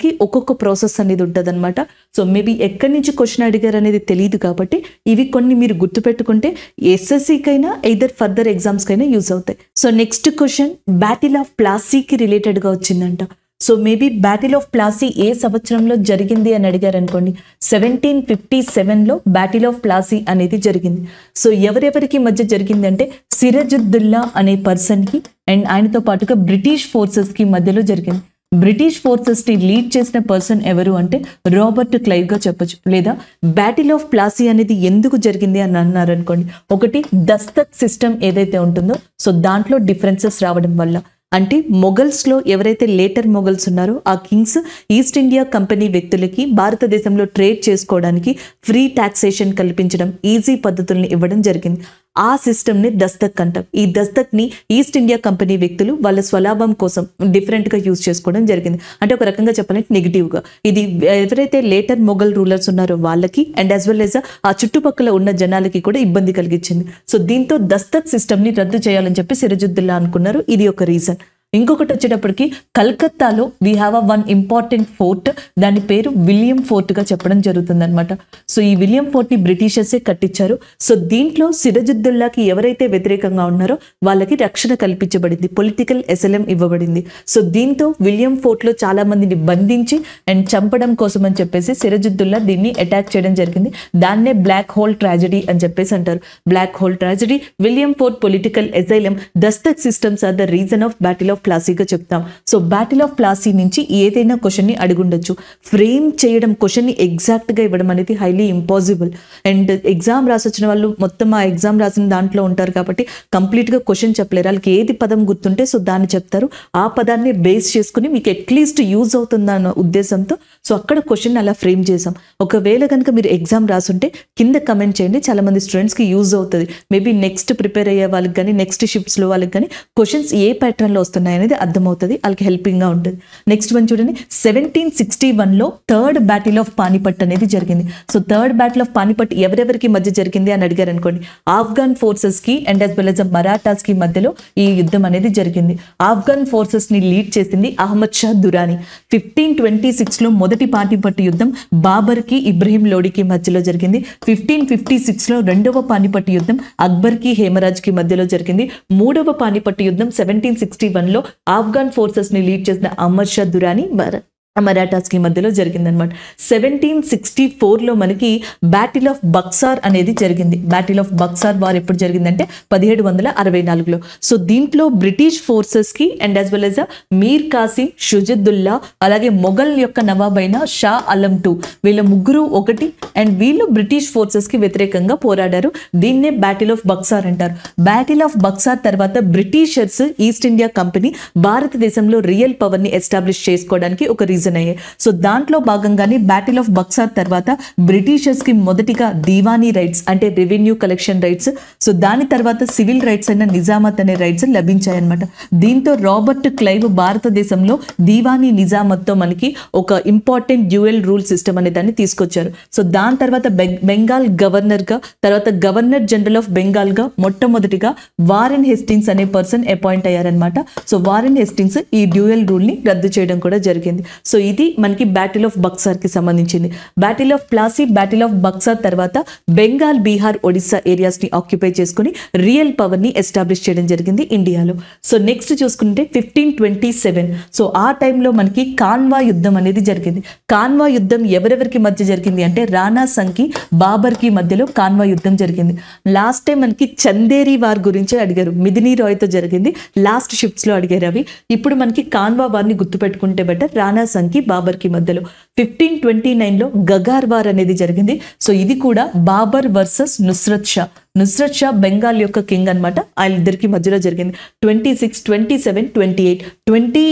కి ఒక్కొక్క ప్రాసెస్ అనేది ఉంటుంది అనమాట సో మేబీ ఎక్కడి నుంచి క్వశ్చన్ అడిగారు అనేది తెలియదు కాబట్టి ఇవి కొన్ని మీరు గుర్తుపెట్టుకుంటే ఎస్ఎస్సికైనా ఎయిదర్ ఫర్దర్ ఎగ్జామ్స్కైనా యూజ్ అవుతాయి so next question battle of ప్లాసీకి రిలేటెడ్గా వచ్చిందంట so maybe battle of Plassey ఏ సంవత్సరంలో జరిగింది అని అడిగారు అనుకోండి సెవెంటీన్ ఫిఫ్టీ సెవెన్లో బ్యాటిల్ ఆఫ్ ప్లాసీ అనేది జరిగింది సో ఎవరెవరికి మధ్య జరిగింది అంటే సిరజుద్దుల్లా అనే పర్సన్కి అండ్ ఆయనతో పాటుగా బ్రిటిష్ ఫోర్సెస్కి మధ్యలో జరిగింది బ్రిటిష్ ఫోర్సెస్ని లీడ్ చేసిన పర్సన్ ఎవరు అంటే రాబర్ట్ క్లైవ్గా చెప్పొచ్చు లేదా బ్యాటిల్ ఆఫ్ ప్లాసీ అనేది ఎందుకు జరిగింది అని అన్నారనుకోండి ఒకటి దస్తత్ సిస్టమ్ ఏదైతే ఉంటుందో సో దాంట్లో డిఫరెన్సెస్ రావడం వల్ల అంటే మొఘల్స్లో ఎవరైతే లేటర్ మొఘల్స్ ఉన్నారో ఆ కింగ్స్ ఈస్ట్ ఇండియా కంపెనీ వ్యక్తులకి భారతదేశంలో ట్రేడ్ చేసుకోవడానికి ఫ్రీ ట్యాక్సేషన్ కల్పించడం ఈజీ పద్ధతుల్ని ఇవ్వడం జరిగింది ఆ సిస్టమ్ని దస్తక్ అంటాం ఈ దస్తక్ని ఈస్ట్ ఇండియా కంపెనీ వ్యక్తులు వాళ్ళ స్వలాభం కోసం డిఫరెంట్గా యూజ్ చేసుకోవడం జరిగింది అంటే ఒక రకంగా చెప్పాలంటే నెగిటివ్గా ఇది ఎవరైతే లేటర్ మొఘల్ రూలర్స్ ఉన్నారో వాళ్ళకి అండ్ యాజ్ వెల్ యాజ్ ఆ చుట్టుపక్కల ఉన్న జనాలకి కూడా ఇబ్బంది కలిగించింది సో దీంతో దస్తక్ సిస్టమ్ని రద్దు చేయాలని చెప్పి సిరజుద్దుల్లా అనుకున్నారు ఇది ఒక రీజన్ ఇంకొకటి వచ్చేటప్పటికి కలకత్తాలో we have a one important fort దాని పేరు విలియం ఫోర్ట్గా చెప్పడం అనమాట సో ఈ విలియం ఫోర్ట్ని బ్రిటిషర్సే కట్టించారు సో దీంట్లో సిరజుద్దుల్లాకి ఎవరైతే వ్యతిరేకంగా ఉన్నారో వాళ్ళకి రక్షణ కల్పించబడింది పొలిటికల్ ఎస్ఎల్ఎం ఇవ్వబడింది సో దీంతో విలియం ఫోర్ట్లో చాలామందిని బంధించి అండ్ చంపడం కోసం అని చెప్పేసి సిరజుద్దుల్లా దీన్ని అటాక్ చేయడం జరిగింది దాన్నే బ్లాక్ హోల్ ట్రాజడీ అని చెప్పేసి అంటారు black hole tragedy William fort political asylum దస్తక్ systems are the reason of battle of ప్లాసీగా చెప్తాం సో బ్యాటిల్ ఆఫ్ ప్లాసీ నుంచి ఏదైనా క్వశ్చన్ని ఉండొచ్చు ఫ్రేమ్ చేయడం క్వశ్చన్ని ఎగ్జాక్ట్గా ఇవ్వడం అనేది హైలీ ఇంపాసిబుల్ అండ్ ఎగ్జామ్ రాసి వచ్చిన వాళ్ళు మొత్తం ఆ ఎగ్జామ్ రాసిన దాంట్లో ఉంటారు కాబట్టి కంప్లీట్గా క్వశ్చన్ చెప్పలేరు వాళ్ళకి ఏది పదం గుర్తుంటే సో దాన్ని చెప్తారు ఆ పదాన్ని బేస్ చేసుకుని మీకు అట్లీస్ట్ యూజ్ అవుతుందన్న ఉద్దేశంతో సో అక్కడ క్వశ్చన్ అలా ఫ్రేమ్ చేసాం ఒకవేళ కనుక మీరు ఎగ్జామ్ రాసుంటే కింద కమెంట్ చేయండి చాలా స్టూడెంట్స్ స్టూడెంట్స్కి యూజ్ అవుతుంది మేబీ నెక్స్ట్ ప్రిపేర్ అయ్యే వాళ్ళకి కానీ నెక్స్ట్ షిఫ్ట్స్లో వాళ్ళకి కానీ క్వశ్చన్స్ ఏ ప్యాటర్న్లో వస్తున్నాయి ఉన్నాయనేది అర్థమవుతుంది వాళ్ళకి హెల్పింగ్గా ఉంటుంది నెక్స్ట్ వన్ చూడండి సెవెంటీన్ సిక్స్టీ వన్లో థర్డ్ బ్యాటిల్ ఆఫ్ పానిపట్ అనేది జరిగింది so third battle of Panipat ఎవరెవరికి మధ్య జరిగింది అని అడిగారు అనుకోండి ఆఫ్ఘన్ ఫోర్సెస్కి అండ్ యాజ్ వెల్ యాజ్ మరాఠాస్కి మధ్యలో ఈ యుద్ధం అనేది జరిగింది ఆఫ్ఘన్ ఫోర్సెస్ని లీడ్ చేసింది అహ్మద్ షా దురానీ ఫిఫ్టీన్ ట్వంటీ సిక్స్లో మొదటి పానిపట్టు యుద్ధం బాబర్కి ఇబ్రహీం లోడికి మధ్యలో జరిగింది ఫిఫ్టీన్ ఫిఫ్టీ సిక్స్లో రెండవ పానిపట్ యుద్ధం అక్బర్కి హేమరాజ్కి మధ్యలో జరిగింది మూడవ పానిపట్టు యుద్ధం సెవెంటీన్ సిక్స్టీ వన్లో ఆఫ్ఘన్ ఫోర్సెస్ని లీడ్ చేసిన అహ్మద్ షా దురానీ భారత్ మరాఠాస్కి మధ్యలో జరిగిందనమాట సెవెంటీన్ సిక్స్టీ ఫోర్లో మనకి బ్యాటిల్ ఆఫ్ బక్సార్ అనేది జరిగింది బ్యాటిల్ ఆఫ్ బక్సార్ వార్ ఎప్పుడు జరిగిందంటే పదిహేడు వందల అరవై నాలుగులో సో దీంట్లో బ్రిటిష్ ఫోర్సెస్కి and as well as Mir Qasim Shujauddaula అలాగే మొఘల్ యొక్క నవాబ్ అయిన షా అలం టూ వీళ్ళ ముగ్గురు ఒకటి అండ్ వీళ్ళు బ్రిటిష్ ఫోర్సెస్కి వ్యతిరేకంగా పోరాడారు దీన్నే బ్యాటిల్ ఆఫ్ బక్సార్ అంటారు బ్యాటిల్ ఆఫ్ బక్సార్ తర్వాత బ్రిటిషర్స్ ఈస్ట్ ఇండియా కంపెనీ భారతదేశంలో రియల్ పవర్ని ఎస్టాబ్లిష్ చేసుకోవడానికి ఒక రీజన్ రిలీజన్ అయ్యాయి సో దాంట్లో భాగంగానే బ్యాటిల్ ఆఫ్ బక్సార్ తర్వాత బ్రిటిషర్స్కి మొదటిగా దీవానీ రైట్స్ అంటే రెవెన్యూ కలెక్షన్ రైట్స్ సో దాని తర్వాత సివిల్ రైట్స్ అయిన నిజామత్ అనే రైట్స్ లభించాయన్నమాట దీంతో రాబర్ట్ క్లైవ్ భారతదేశంలో దీవానీ నిజామత్తో మనకి ఒక ఇంపార్టెంట్ డ్యూయల్ రూల్ సిస్టమ్ అనే దాన్ని తీసుకొచ్చారు సో దాని తర్వాత బెంగాల్ గవర్నర్గా తర్వాత గవర్నర్ జనరల్ ఆఫ్ బెంగాల్గా మొట్టమొదటిగా వారెన్ హెస్టింగ్స్ అనే పర్సన్ అపాయింట్ అయ్యారనమాట సో వారెన్ హెస్టింగ్స్ ఈ డ్యూయల్ రూల్ని రద్దు చేయడం కూడా జరిగింది సో సో ఇది మనకి బ్యాటిల్ ఆఫ్ బక్సార్కి సంబంధించింది battle of Plassey battle of Buxar తర్వాత బెంగాల్ బీహార్ ఒడిస్సా ఏరియాస్ని ఆక్యుపై చేసుకుని రియల్ పవర్ని ఎస్టాబ్లిష్ చేయడం జరిగింది ఇండియాలో సో నెక్స్ట్ చూసుకుంటే ఫిఫ్టీన్ ట్వంటీ సెవెన్ సో ఆ టైంలో మనకి కాన్వా యుద్ధం అనేది జరిగింది కాన్వా యుద్ధం ఎవరెవరికి మధ్య జరిగింది అంటే రాణా సంగ్కి బాబర్కి మధ్యలో కాన్వా యుద్ధం జరిగింది లాస్ట్ టైం మనకి చందేరి వార్ గురించి అడిగారు రాయ్ రాయ్తో జరిగింది లాస్ట్ షిఫ్ట్స్లో అడిగారు అవి ఇప్పుడు మనకి కాన్వా వార్ని గుర్తుపెట్టుకుంటే బట్ట రానా సంఖ్య బాబర్కి మధ్యలో ఫిఫ్టీన్ ట్వంటీ నైన్లో గగార్ వార్ అనేది జరిగింది సో ఇది కూడా బాబర్ వర్సెస్ నుస్రత్ షా నుస్రత్ షా బెంగాల్ యొక్క కింగ్ అనమాట వాళ్ళిద్దరికి మధ్యలో జరిగింది twenty six twenty seven twenty eight twenty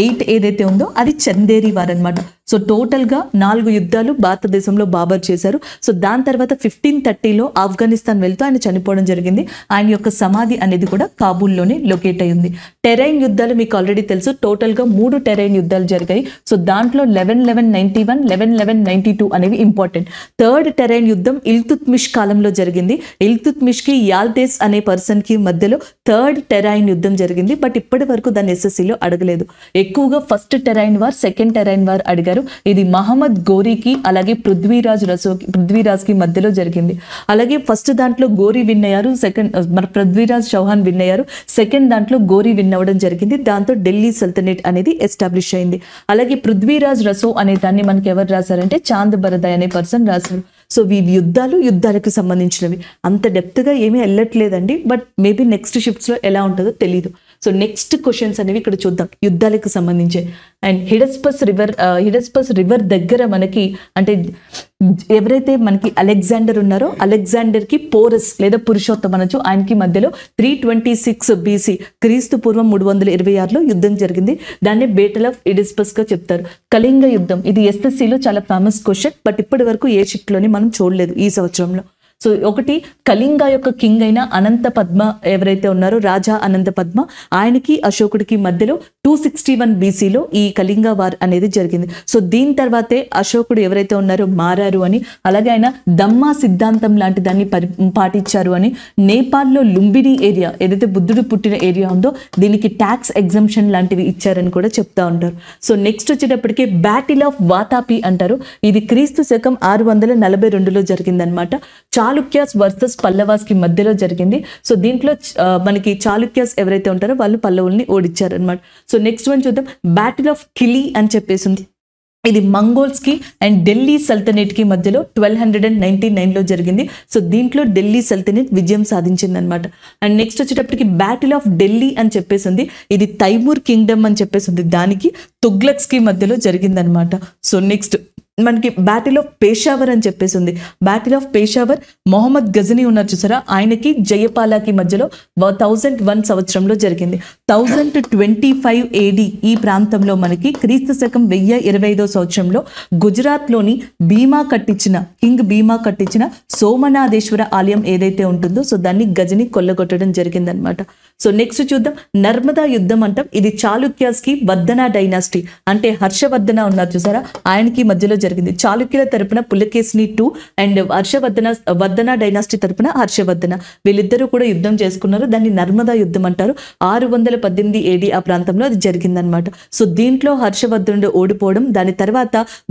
eight ఏదైతే ఉందో అది చందేరి వార్ అనమాట సో టోటల్గా నాలుగు యుద్ధాలు భారతదేశంలో బాబర్ చేశారు సో దాని తర్వాత ఫిఫ్టీన్ థర్టీలో ఆఫ్ఘనిస్తాన్ వెళ్తూ ఆయన చనిపోవడం జరిగింది ఆయన యొక్క సమాధి అనేది కూడా కాబూల్లోనే లొకేట్ అయ్యింది టెరైన్ యుద్ధాలు మీకు ఆల్రెడీ తెలుసు టోటల్గా మూడు టెరైన్ యుద్ధాలు జరిగాయి సో దాంట్లో eleven eleven ninety one eleven eleven ninety two అనేవి ఇంపార్టెంట్ థర్డ్ టెరైన్ యుద్ధం ఇల్తుత్మిష్ కాలంలో జరిగింది ఇల్తుత్మిష్కి యాల్దేస్ అనే పర్సన్కి మధ్యలో థర్డ్ టెరైన్ యుద్ధం జరిగింది బట్ ఇప్పటి వరకు దాన్ని ఎస్ఎస్సిలో అడగలేదు ఎక్కువగా first Tarain war second Tarain war అడిగారు ఇది మహమ్మద్ గోరీకి అలాగే పృథ్వీరాజ్ రసోకి పృథ్వీరాజ్కి మధ్యలో జరిగింది అలాగే ఫస్ట్ దాంట్లో గోరీ విన్ అయ్యారు సెకండ్ uh, మన పృథ్వీరాజ్ చౌహాన్ విన్ అయ్యారు సెకండ్ దాంట్లో గోరీ విన్ అవ్వడం జరిగింది దాంతో ఢిల్లీ సల్తనేట్ అనేది ఎస్టాబ్లిష్ అయింది అలాగే పృథ్వీరాజ్ రసో అనే దాన్ని మనకి ఎవరు రాశారంటే చాంద్ బరదయ్ అనే పర్సన్ రాశారు సో ఈ యుద్ధాలు యుద్ధాలకు సంబంధించినవి అంత డెప్త్గా ఏమీ వెళ్ళట్లేదండి బట్ మేబీ నెక్స్ట్ షిఫ్ట్స్లో ఎలా ఉంటుందో తెలియదు సో నెక్స్ట్ క్వశ్చన్స్ అనేవి ఇక్కడ చూద్దాం యుద్ధాలకు సంబంధించే and Hydaspes river Hydaspes river దగ్గర మనకి అంటే ఎవరైతే మనకి అలెగ్జాండర్ ఉన్నారో అలెగ్జాండర్కి పోరస్ లేదా పురుషోత్తం అనొచ్చు ఆయనకి మధ్యలో త్రీ ట్వంటీ సిక్స్ బీసీ క్రీస్తు పూర్వం మూడు వందల ఇరవై ఆరులో యుద్ధం జరిగింది దాన్ని బేటల్ ఆఫ్ ఇడిస్పస్గా చెప్తారు కళింగ యుద్ధం ఇది ఎస్ఎస్సిలో చాలా ఫేమస్ క్వశ్చన్ బట్ ఇప్పటి వరకు ఏ షిఫ్ట్లోనే మనం చూడలేదు ఈ సంవత్సరంలో సో ఒకటి కళింగ యొక్క కింగ్ అయిన అనంత పద్మ ఎవరైతే ఉన్నారో రాజా అనంత పద్మ ఆయనకి అశోకుడికి మధ్యలో టూ సిక్స్టీ వన్ బీసీలో ఈ కళింగ వార్ అనేది జరిగింది సో దీని తర్వాతే అశోకుడు ఎవరైతే ఉన్నారో మారారు అని అలాగే ఆయన దమ్మా సిద్ధాంతం లాంటి దాన్ని పరి పాటించారు అని నేపాల్లో లుంబిని ఏరియా ఏదైతే బుద్ధుడు పుట్టిన ఏరియా ఉందో దీనికి ట్యాక్స్ ఎగ్జంప్షన్ లాంటివి ఇచ్చారని కూడా చెప్తా ఉంటారు సో నెక్స్ట్ వచ్చేటప్పటికే బ్యాటిల్ ఆఫ్ వాతాపి అంటారు ఇది క్రీస్తు శకం ఆరు వందల నలభై రెండులో జరిగిందనమాట చాలా చాళుక్యాస్ వర్సెస్ కి మధ్యలో జరిగింది సో దీంట్లో మనకి చాళుక్యాస్ ఎవరైతే ఉంటారో వాళ్ళు పల్లవుల్ని ఓడించారనమాట సో నెక్స్ట్ వన్ చూద్దాం బ్యాటిల్ ఆఫ్ కిలీ అని చెప్పేసి ఉంది ఇది మంగోల్స్కి అండ్ ఢిల్లీ సల్తనేట్ కి మధ్యలో twelve hundred and ninety nine లో జరిగింది సో దీంట్లో ఢిల్లీ సల్తనేట్ విజయం సాధించింది అనమాట అండ్ నెక్స్ట్ వచ్చేటప్పటికి బ్యాటిల్ ఆఫ్ ఢిల్లీ అని చెప్పేసి ఉంది ఇది తైమూర్ కింగ్డమ్ అని చెప్పేసి ఉంది దానికి కి మధ్యలో జరిగింది అనమాట సో నెక్స్ట్ మనకి బ్యాటిల్ ఆఫ్ పేషావర్ అని చెప్పేసి ఉంది బ్యాటిల్ ఆఫ్ పేషావర్ మొహమ్మద్ గజని ఉన్నారు చూసారా ఆయనకి జయపాలకి మధ్యలో థౌజండ్ వన్ సంవత్సరంలో జరిగింది థౌజండ్ ట్వంటీ ఫైవ్ ఏడి ఈ ప్రాంతంలో మనకి క్రీస్తు శకం వెయ్యి ఇరవై ఐదో సంవత్సరంలో గుజరాత్లోని భీమా కట్టించిన కింగ్ భీమా కట్టించిన సోమనాథేశ్వర ఆలయం ఏదైతే ఉంటుందో సో దాన్ని గజని కొల్లగొట్టడం జరిగిందనమాట సో నెక్స్ట్ చూద్దాం నర్మదా యుద్ధం అంటాం ఇది చాళుక్యాస్కి వర్ధన డైనాసిటీ అంటే హర్షవర్ధన ఉన్నారు చూసారా ఆయనకి మధ్యలో జరిగింది చాళుక్యుల తరపున Pulakeshin two and Harshavardhana Vardhana dynasty తరపున హర్షవర్ధన వీళ్ళిద్దరూ కూడా యుద్ధం చేసుకున్నారు దాన్ని నర్మదా యుద్ధం అంటారు ఆరు వందల పద్దెనిమిది ఏడి ఆ ప్రాంతంలో అది జరిగిందనమాట సో దీంట్లో హర్షవర్ధనుడు ఓడిపోవడం దాని తర్వాత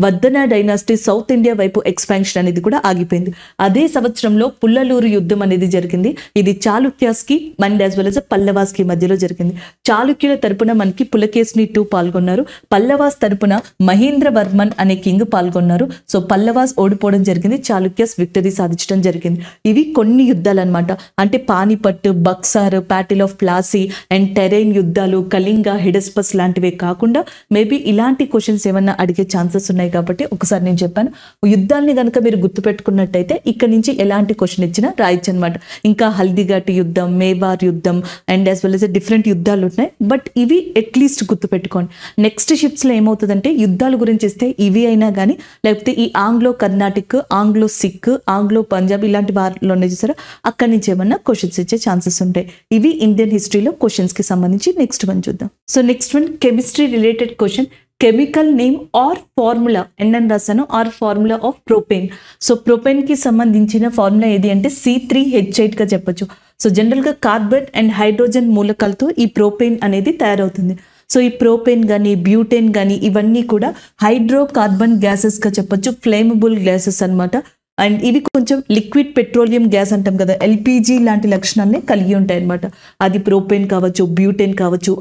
వర్ధన డైనాసిటీ సౌత్ ఇండియా వైపు ఎక్స్పాన్షన్ అనేది కూడా ఆగిపోయింది అదే సంవత్సరంలో పుల్లలూరు యుద్ధం అనేది జరిగింది ఇది చాళుక్యాస్కి and as well as Pallavas కి మధ్యలో జరిగింది చాళుక్యుల తరపున మనకి పులకేశిని టూ పాల్గొన్నారు పల్లవాస్ తరపున మహేంద్ర వర్మన్ అనే కింగ్ పాల్గొన్నారు సో పల్లవాస్ ఓడిపోవడం జరిగింది చాళుక్యస్ విక్టరీ సాధించడం జరిగింది ఇవి కొన్ని యుద్ధాలు అనమాట అంటే Panipat Buxar battle of Plassey and Tarain యుద్ధాలు కళింగ హిడస్పస్ లాంటివే కాకుండా మేబీ ఇలాంటి క్వశ్చన్స్ ఏమన్నా అడిగే ఛాన్సెస్ ఉన్నాయి కాబట్టి ఒకసారి నేను చెప్పాను యుద్ధాన్ని కనుక మీరు గుర్తుపెట్టుకున్నట్టయితే ఇక్కడ నుంచి ఎలాంటి క్వశ్చన్ ఇచ్చినా రాయొచ్చు అనమాట ఇంకా హల్దీఘాట్ యుద్ధం మేవార్ యుద్ధం and as well as different యుద్ధాలు ఉంటున్నాయి బట్ ఇవి అట్లీస్ట్ గుర్తుపెట్టుకోండి నెక్స్ట్ షిప్స్లో ఏమవుతుందంటే యుద్ధాల గురించి ఇస్తే ఇవి అయినా కానీ లేకపోతే ఈ Anglo Carnatic Anglo Sikh Anglo Punjab ఇలాంటి వారిలోనే చూసారా అక్కడి నుంచి ఏమన్నా క్వశ్చన్స్ ఇచ్చే ఛాన్సెస్ ఉంటాయి ఇవి ఇండియన్ హిస్టరీలో క్వశ్చన్స్కి సంబంధించి నెక్స్ట్ వన్ చూద్దాం so next one chemistry related question chemical name or formula ఎన్ఎన్ రాశాను or formula of propane so ప్రోపెయిన్కి సంబంధించిన ఫార్ములా ఏది అంటే సి త్రీ హెచ్ ఎయిట్గా చెప్పచ్చు సో జనరల్గా కార్బన్ అండ్ హైడ్రోజన్ మూలకాలతో ఈ ప్రోపెయిన్ అనేది తయారవుతుంది సో ఈ ప్రోపెయిన్ కానీ బ్యూటెన్ కానీ ఇవన్నీ కూడా హైడ్రో కార్బన్ గ్యాసెస్గా చెప్పొచ్చు ఫ్లేమబుల్ గ్యాసెస్ అనమాట అండ్ ఇవి కొంచెం లిక్విడ్ పెట్రోలియం గ్యాస్ అంటాం కదా ఎల్పిజి లాంటి లక్షణాలనే కలిగి ఉంటాయి అనమాట అది ప్రోపెయిన్ కావచ్చు బ్యూటెన్ కావచ్చు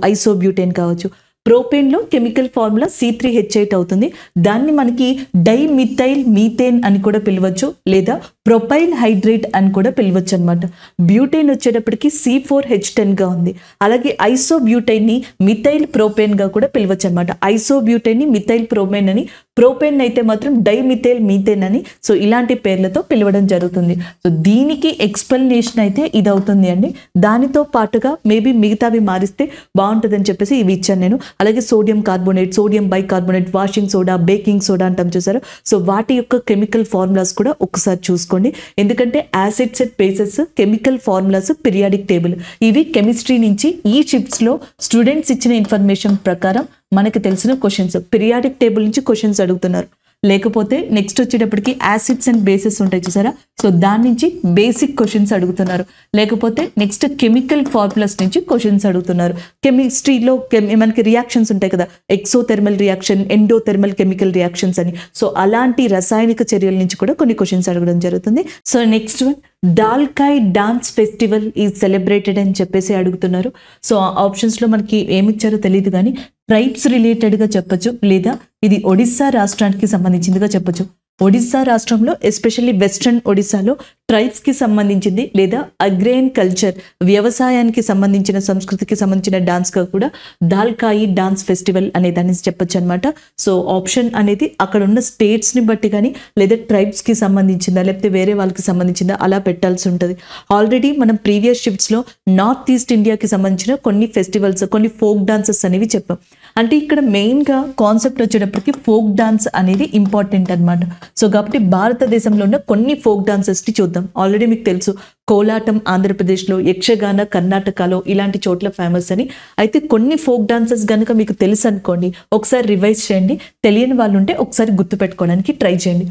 బ్యూటెన్ కావచ్చు ప్రోపేన్లో chemical formula C three H eight అవుతుంది దాన్ని మనకి డైమిథైల్ మీథేన్ అని కూడా పిలవచ్చు లేదా ప్రొపైల్ హైడ్రేట్ అని కూడా పిలవచ్చు అనమాట బ్యూటైన్ వచ్చేటప్పటికి సి ఫోర్ హెచ్ టెన్గా ఉంది అలాగే ఐసో బ్యూటైన్ని మిథైల్ ప్రోపేన్గా కూడా పిలవచ్చు అనమాట ఐసో బ్యూటైన్ని మిథైల్ ప్రోపేన్ అని ప్రోపేన్ అయితే మాత్రం డైమిథేల్ మీథేన్ అని సో ఇలాంటి పేర్లతో పిలవడం జరుగుతుంది సో దీనికి ఎక్స్ప్లెనేషన్ అయితే ఇది అవుతుంది అండి దానితో పాటుగా మేబీ మిగతావి మారిస్తే బాగుంటుందని చెప్పేసి ఇవి ఇచ్చాను నేను అలాగే sodium carbonate sodium bicarbonate washing soda baking soda అంటాం చూసారు సో వాటి యొక్క కెమికల్ ఫార్ములాస్ కూడా ఒకసారి చూసుకోండి ఎందుకంటే acids and bases chemical formulas periodic table ఇవి కెమిస్ట్రీ నుంచి ఈ షిప్స్లో స్టూడెంట్స్ ఇచ్చిన ఇన్ఫర్మేషన్ ప్రకారం మనకి తెలిసిన క్వశ్చన్స్ పిరియాడిక్ టేబుల్ నుంచి క్వశ్చన్స్ అడుగుతున్నారు లేకపోతే నెక్స్ట్ వచ్చేటప్పటికి యాసిడ్స్ అండ్ బేసెస్ ఉంటాయి చూసారా సో దాని నుంచి బేసిక్ క్వశ్చన్స్ అడుగుతున్నారు లేకపోతే నెక్స్ట్ కెమికల్ ఫార్ములాస్ నుంచి క్వశ్చన్స్ అడుగుతున్నారు కెమిస్ట్రీలో మనకి రియాక్షన్స్ ఉంటాయి కదా exothermal reaction endothermal chemical reactions అని సో అలాంటి రసాయనిక చర్యల నుంచి కూడా కొన్ని క్వశ్చన్స్ అడగడం జరుగుతుంది so next one Dalkhai dance festival is celebrated అని చెప్పేసి అడుగుతున్నారు సో ఆప్షన్స్లో మనకి ఏమిచ్చారో తెలియదు కానీ ట్రైబ్స్ రిలేటెడ్గా చెప్పచ్చు లేదా ఇది ఒడిస్సా రాష్ట్రానికి సంబంధించిందిగా చెప్పొచ్చు ఒడిస్సా రాష్ట్రంలో ఎస్పెషల్లీ వెస్ట్రన్ ఒడిస్సాలో ట్రైబ్స్కి సంబంధించింది లేదా అగ్రేన్ కల్చర్ వ్యవసాయానికి సంబంధించిన సంస్కృతికి సంబంధించిన డాన్స్గా కూడా దాల్కాయి డాన్స్ ఫెస్టివల్ అనే దాన్ని చెప్పొచ్చు అనమాట సో ఆప్షన్ అనేది అక్కడ ఉన్న స్టేట్స్ని బట్టి కానీ లేదా ట్రైబ్స్కి సంబంధించిందా లేకపోతే వేరే వాళ్ళకి సంబంధించిందా అలా పెట్టాల్సి ఉంటుంది ఆల్రెడీ మనం ప్రీవియస్ షిఫ్ట్స్లో నార్త్ ఈస్ట్ ఇండియాకి సంబంధించిన కొన్ని ఫెస్టివల్స్ కొన్ని ఫోక్ డాన్సెస్ అనేవి చెప్పాం అంటే ఇక్కడ మెయిన్గా కాన్సెప్ట్ వచ్చేటప్పటికి ఫోక్ డాన్స్ అనేది ఇంపార్టెంట్ అనమాట సో కాబట్టి భారతదేశంలో ఉన్న కొన్ని ఫోక్ డాన్సెస్ని చూద్దాం చూద్దాం ఆల్రెడీ మీకు తెలుసు కోలాటం ఆంధ్రప్రదేశ్లో యక్షగాన కర్ణాటకలో ఇలాంటి చోట్ల ఫేమస్ అని అయితే కొన్ని ఫోక్ డాన్సెస్ కనుక మీకు తెలుసు అనుకోండి ఒకసారి రివైజ్ చేయండి తెలియని వాళ్ళు ఉంటే ఒకసారి గుర్తుపెట్టుకోవడానికి ట్రై చేయండి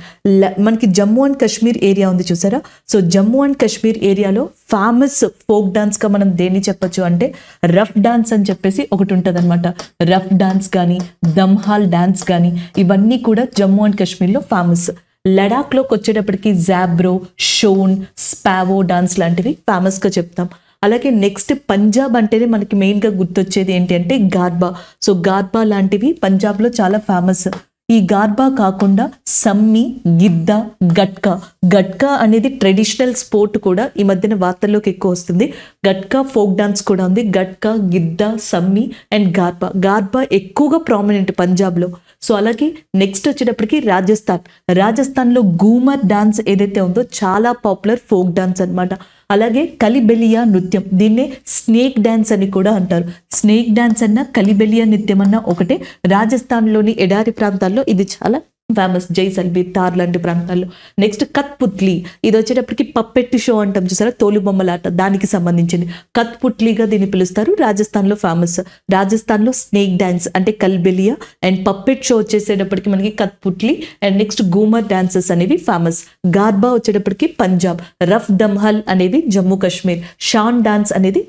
మనకి జమ్మూ అండ్ కాశ్మీర్ ఏరియా ఉంది చూసారా సో జమ్మూ అండ్ కాశ్మీర్ ఏరియాలో ఫేమస్ ఫోక్ డాన్స్గా మనం దేన్ని చెప్పొచ్చు అంటే రఫ్ డాన్స్ అని చెప్పేసి ఒకటి ఉంటుంది అనమాట రఫ్ డాన్స్ కానీ దమ్హాల్ డాన్స్ కానీ ఇవన్నీ కూడా జమ్మూ అండ్ కాశ్మీర్లో ఫేమస్ లడాక్లోకి వచ్చేటప్పటికి జాబ్రో షోన్ స్పావో డాన్స్ లాంటివి ఫేమస్గా చెప్తాం అలాగే నెక్స్ట్ పంజాబ్ అంటేనే మనకి మెయిన్గా గుర్తొచ్చేది ఏంటి అంటే గార్బా సో గార్బా లాంటివి పంజాబ్లో చాలా ఫేమస్ ఈ గార్బా కాకుండా సమ్మి గిద్ద గట్కా గట్కా అనేది ట్రెడిషనల్ స్పోర్ట్ కూడా ఈ మధ్యన వార్తల్లోకి ఎక్కువ వస్తుంది గట్కా ఫోక్ డాన్స్ కూడా ఉంది గట్కా గిద్ద సమ్మి అండ్ గార్బా గార్బా ఎక్కువగా ప్రామినెంట్ పంజాబ్లో సో అలాగే నెక్స్ట్ వచ్చేటప్పటికి రాజస్థాన్ రాజస్థాన్లో గూమర్ డాన్స్ ఏదైతే ఉందో చాలా పాపులర్ ఫోక్ డాన్స్ అనమాట అలాగే కలిబెలియా నృత్యం దీన్నే స్నేక్ డ్యాన్స్ అని కూడా అంటారు స్నేక్ డ్యాన్స్ అన్న కలిబెలియా నృత్యం అన్న ఒకటే రాజస్థాన్లోని ఎడారి ప్రాంతాల్లో ఇది చాలా ఫేమస్ సల్బీర్ తార్ లాంటి ప్రాంతాల్లో నెక్స్ట్ కత్పుత్లీ ఇది వచ్చేటప్పటికి పప్పెట్టి షో అంటాం చూసారా తోలుబొమ్మలాట దానికి సంబంధించింది కత్పుట్లీగా దీన్ని పిలుస్తారు రాజస్థాన్లో ఫేమస్ రాజస్థాన్లో స్నేక్ డ్యాన్స్ అంటే కల్బెలియా అండ్ పప్పెట్ షో వచ్చేసేటప్పటికి మనకి Kathputli and next Ghoomar dances అనేవి ఫేమస్ గార్బా వచ్చేటప్పటికి పంజాబ్ రఫ్ దమ్హల్ అనేది జమ్మూ కాశ్మీర్ షాన్ డాన్స్ అనేది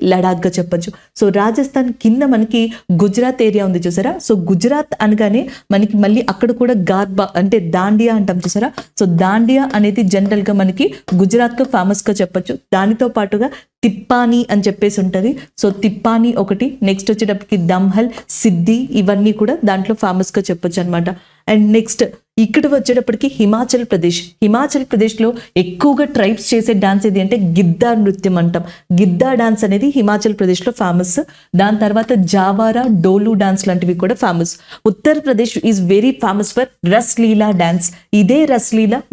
గా చెప్పచ్చు సో రాజస్థాన్ కింద మనకి గుజరాత్ ఏరియా ఉంది చూసారా సో గుజరాత్ అనగానే మనకి మళ్ళీ అక్కడ కూడా గార్బా అంటే దాండియా అంటాం చూసారా సో దాండియా అనేది జనరల్గా మనకి గుజరాత్కు ఫేమస్గా చెప్పొచ్చు దానితో పాటుగా తిప్పాని అని చెప్పేసి ఉంటుంది సో తిప్పాని ఒకటి నెక్స్ట్ వచ్చేటప్పటికి దమ్హల్ సిద్ధి ఇవన్నీ కూడా దాంట్లో ఫేమస్గా చెప్పొచ్చు అనమాట అండ్ నెక్స్ట్ ఇక్కడ వచ్చేటప్పటికి హిమాచల్ ప్రదేశ్ హిమాచల్ ప్రదేశ్లో ఎక్కువగా ట్రైబ్స్ చేసే డాన్స్ ఏది అంటే గిద్దా నృత్యం అంటాం గిద్దా డాన్స్ అనేది హిమాచల్ ప్రదేశ్లో ఫేమస్ దాని తర్వాత జావారా డోలు డాన్స్ లాంటివి కూడా famous Uttar Pradesh is very famous for Ras dance ఇదే రస్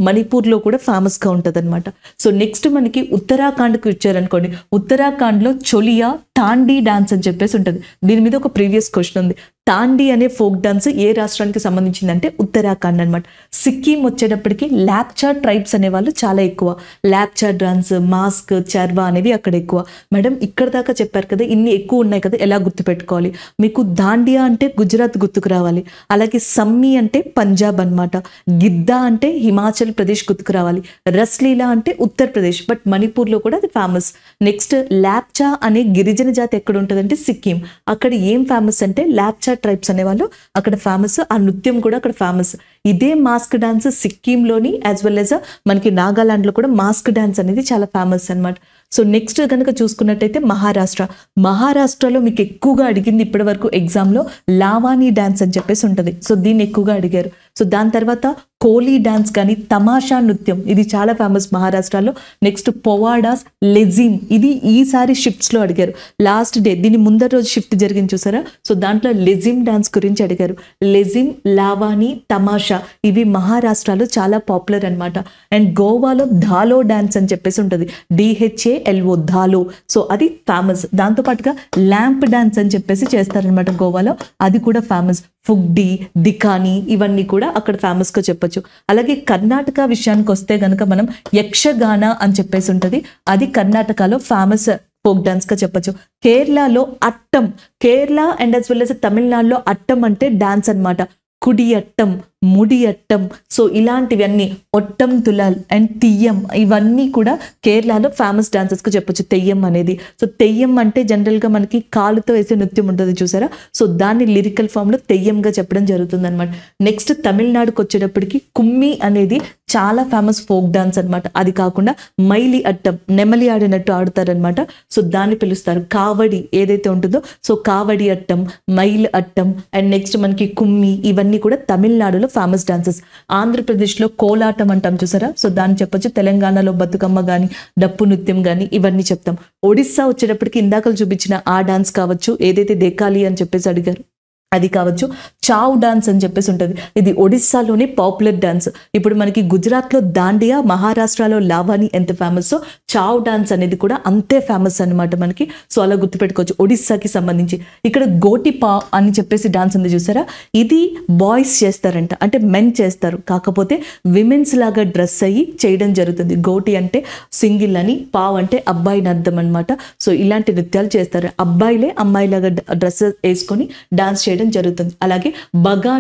మణిపూర్లో కూడా ఫేమస్గా ఉంటుంది అనమాట సో నెక్స్ట్ మనకి ఉత్తరాఖండ్కి వచ్చారనుకోండి ఉత్తరాఖండ్లో చొలియా తాండీ డాన్స్ అని చెప్పేసి ఉంటుంది దీని మీద ఒక ప్రీవియస్ క్వశ్చన్ ఉంది తాండి అనే ఫోక్ డాన్స్ ఏ రాష్ట్రానికి సంబంధించిందంటే ఉత్తరాఖండ్ అనమాట సిక్కిం వచ్చేటప్పటికి లాక్చా ట్రైబ్స్ అనేవాళ్ళు చాలా ఎక్కువ లాక్చా డాన్స్ మాస్క్ చర్వా అనేవి అక్కడ ఎక్కువ మేడం ఇక్కడ దాకా చెప్పారు కదా ఇన్ని ఎక్కువ ఉన్నాయి కదా ఎలా గుర్తుపెట్టుకోవాలి మీకు దాండియా అంటే గుజరాత్ గుర్తుకు రావాలి అలాగే సమ్మి అంటే పంజాబ్ అనమాట గిద్దా అంటే హిమాచల్ ప్రదేశ్ గుర్తుకు రావాలి రస్లీలా అంటే ఉత్తరప్రదేశ్ బట్ మణిపూర్లో కూడా అది ఫేమస్ నెక్స్ట్ లాప్చా అనే గిరిజన జాతి ఎక్కడ ఉంటుందంటే సిక్కిం అక్కడ ఏం ఫేమస్ అంటే లాప్చా కచ్చా ట్రైబ్స్ అనేవాళ్ళు అక్కడ ఫేమస్ ఆ నృత్యం కూడా అక్కడ ఫేమస్ ఇదే మాస్క్ డాన్స్ సిక్కింలోని యాజ్ వెల్ యాజ్ మనకి నాగాలాండ్లో కూడా మాస్క్ డాన్స్ అనేది చాలా ఫేమస్ అనమాట సో నెక్స్ట్ కనుక చూసుకున్నట్టయితే మహారాష్ట్ర మహారాష్ట్రలో మీకు ఎక్కువగా అడిగింది ఇప్పటి వరకు ఎగ్జామ్లో లావానీ డ్యాన్స్ అని చెప్పేసి ఉంటుంది సో దీన్ని ఎక్కువగా అడిగారు సో దాని తర్వాత కోలీ డాన్స్ కానీ తమాషా నృత్యం ఇది చాలా ఫేమస్ మహారాష్ట్రలో నెక్స్ట్ పొవాడాస్ లెజిమ్ ఇది ఈసారి షిఫ్ట్స్లో అడిగారు లాస్ట్ డే దీని ముందర రోజు షిఫ్ట్ జరిగింది చూసారా సో దాంట్లో లెజిమ్ డాన్స్ గురించి అడిగారు లెజిమ్ లావాని తమాషా ఇవి మహారాష్ట్రలో చాలా పాపులర్ అనమాట అండ్ గోవాలో ధాలో డాన్స్ అని చెప్పేసి ఉంటుంది డిహెచ్ఏ ఎల్ఓ ధాలో సో అది ఫేమస్ దాంతోపాటుగా ల్యాంప్ డాన్స్ అని చెప్పేసి చేస్తారనమాట గోవాలో అది కూడా ఫేమస్ ఫుగ్డి దికాని ఇవన్నీ కూడా అక్కడ ఫేమస్గా చెప్పొచ్చు అలాగే కర్ణాటక విషయానికి వస్తే గనక మనం యక్షగాన అని చెప్పేసి ఉంటుంది అది కర్ణాటకలో ఫేమస్ ఫోక్ డాన్స్గా చెప్పొచ్చు కేరళలో attam Kerala and as well as తమిళనాడులో అట్టం అంటే డాన్స్ అనమాట కుడి అట్టం ముడియట్టం సో ఇలాంటివన్నీ ఒట్టం తులాల్ అండ్ తెయ్యం ఇవన్నీ కూడా కేరళలో ఫేమస్ డాన్సెస్కి చెప్పొచ్చు తెయ్యం అనేది సో తెయ్యం అంటే జనరల్గా మనకి కాలుతో వేసే నృత్యం ఉంటుంది చూసారా సో దాన్ని లిరికల్ ఫామ్లో తెయ్యంగా చెప్పడం జరుగుతుంది అనమాట నెక్స్ట్ తమిళనాడుకు వచ్చేటప్పటికి కుమ్మి అనేది చాలా ఫేమస్ ఫోక్ డాన్స్ అనమాట అది కాకుండా మైలి అట్టం నెమలి ఆడినట్టు ఆడతారనమాట సో దాన్ని పిలుస్తారు కావడి ఏదైతే ఉంటుందో so Kavadi attam Mayil attam and next మనకి కుమ్మి ఇవన్నీ కూడా తమిళనాడులో ఫేమస్ డాన్సెస్ ఆంధ్రప్రదేశ్లో కోలాటం అంటాం చూసారా సో దాన్ని చెప్పొచ్చు తెలంగాణలో బతుకమ్మ కానీ డప్పు నృత్యం కానీ ఇవన్నీ చెప్తాం ఒడిస్సా వచ్చేటప్పటికి ఇందాకలు చూపించిన ఆ డాన్స్ కావచ్చు ఏదైతే దేకాలి అని చెప్పేసి అడిగారు అది కావచ్చు చావ్ డాన్స్ అని చెప్పేసి ఉంటుంది ఇది ఒడిస్సాలోని పాపులర్ డాన్స్ ఇప్పుడు మనకి గుజరాత్లో దాండియా మహారాష్ట్రలో లావాని ఎంత ఫేమస్ చావ్ డాన్స్ అనేది కూడా అంతే ఫేమస్ అనమాట మనకి సో అలా గుర్తుపెట్టుకోవచ్చు ఒడిస్సాకి సంబంధించి ఇక్కడ పా అని చెప్పేసి డాన్స్ ఉంది చూసారా ఇది బాయ్స్ చేస్తారంట అంటే మెన్ చేస్తారు కాకపోతే విమెన్స్ లాగా డ్రెస్ అయ్యి చేయడం జరుగుతుంది గోటి అంటే సింగిల్ అని పావ్ అంటే అబ్బాయిని అర్థం అనమాట సో ఇలాంటి నృత్యాలు చేస్తారు అబ్బాయిలే అమ్మాయిలాగా డ్రెస్ వేసుకొని డాన్స్ చేయడం చేయడం జరుగుతుంది అలాగే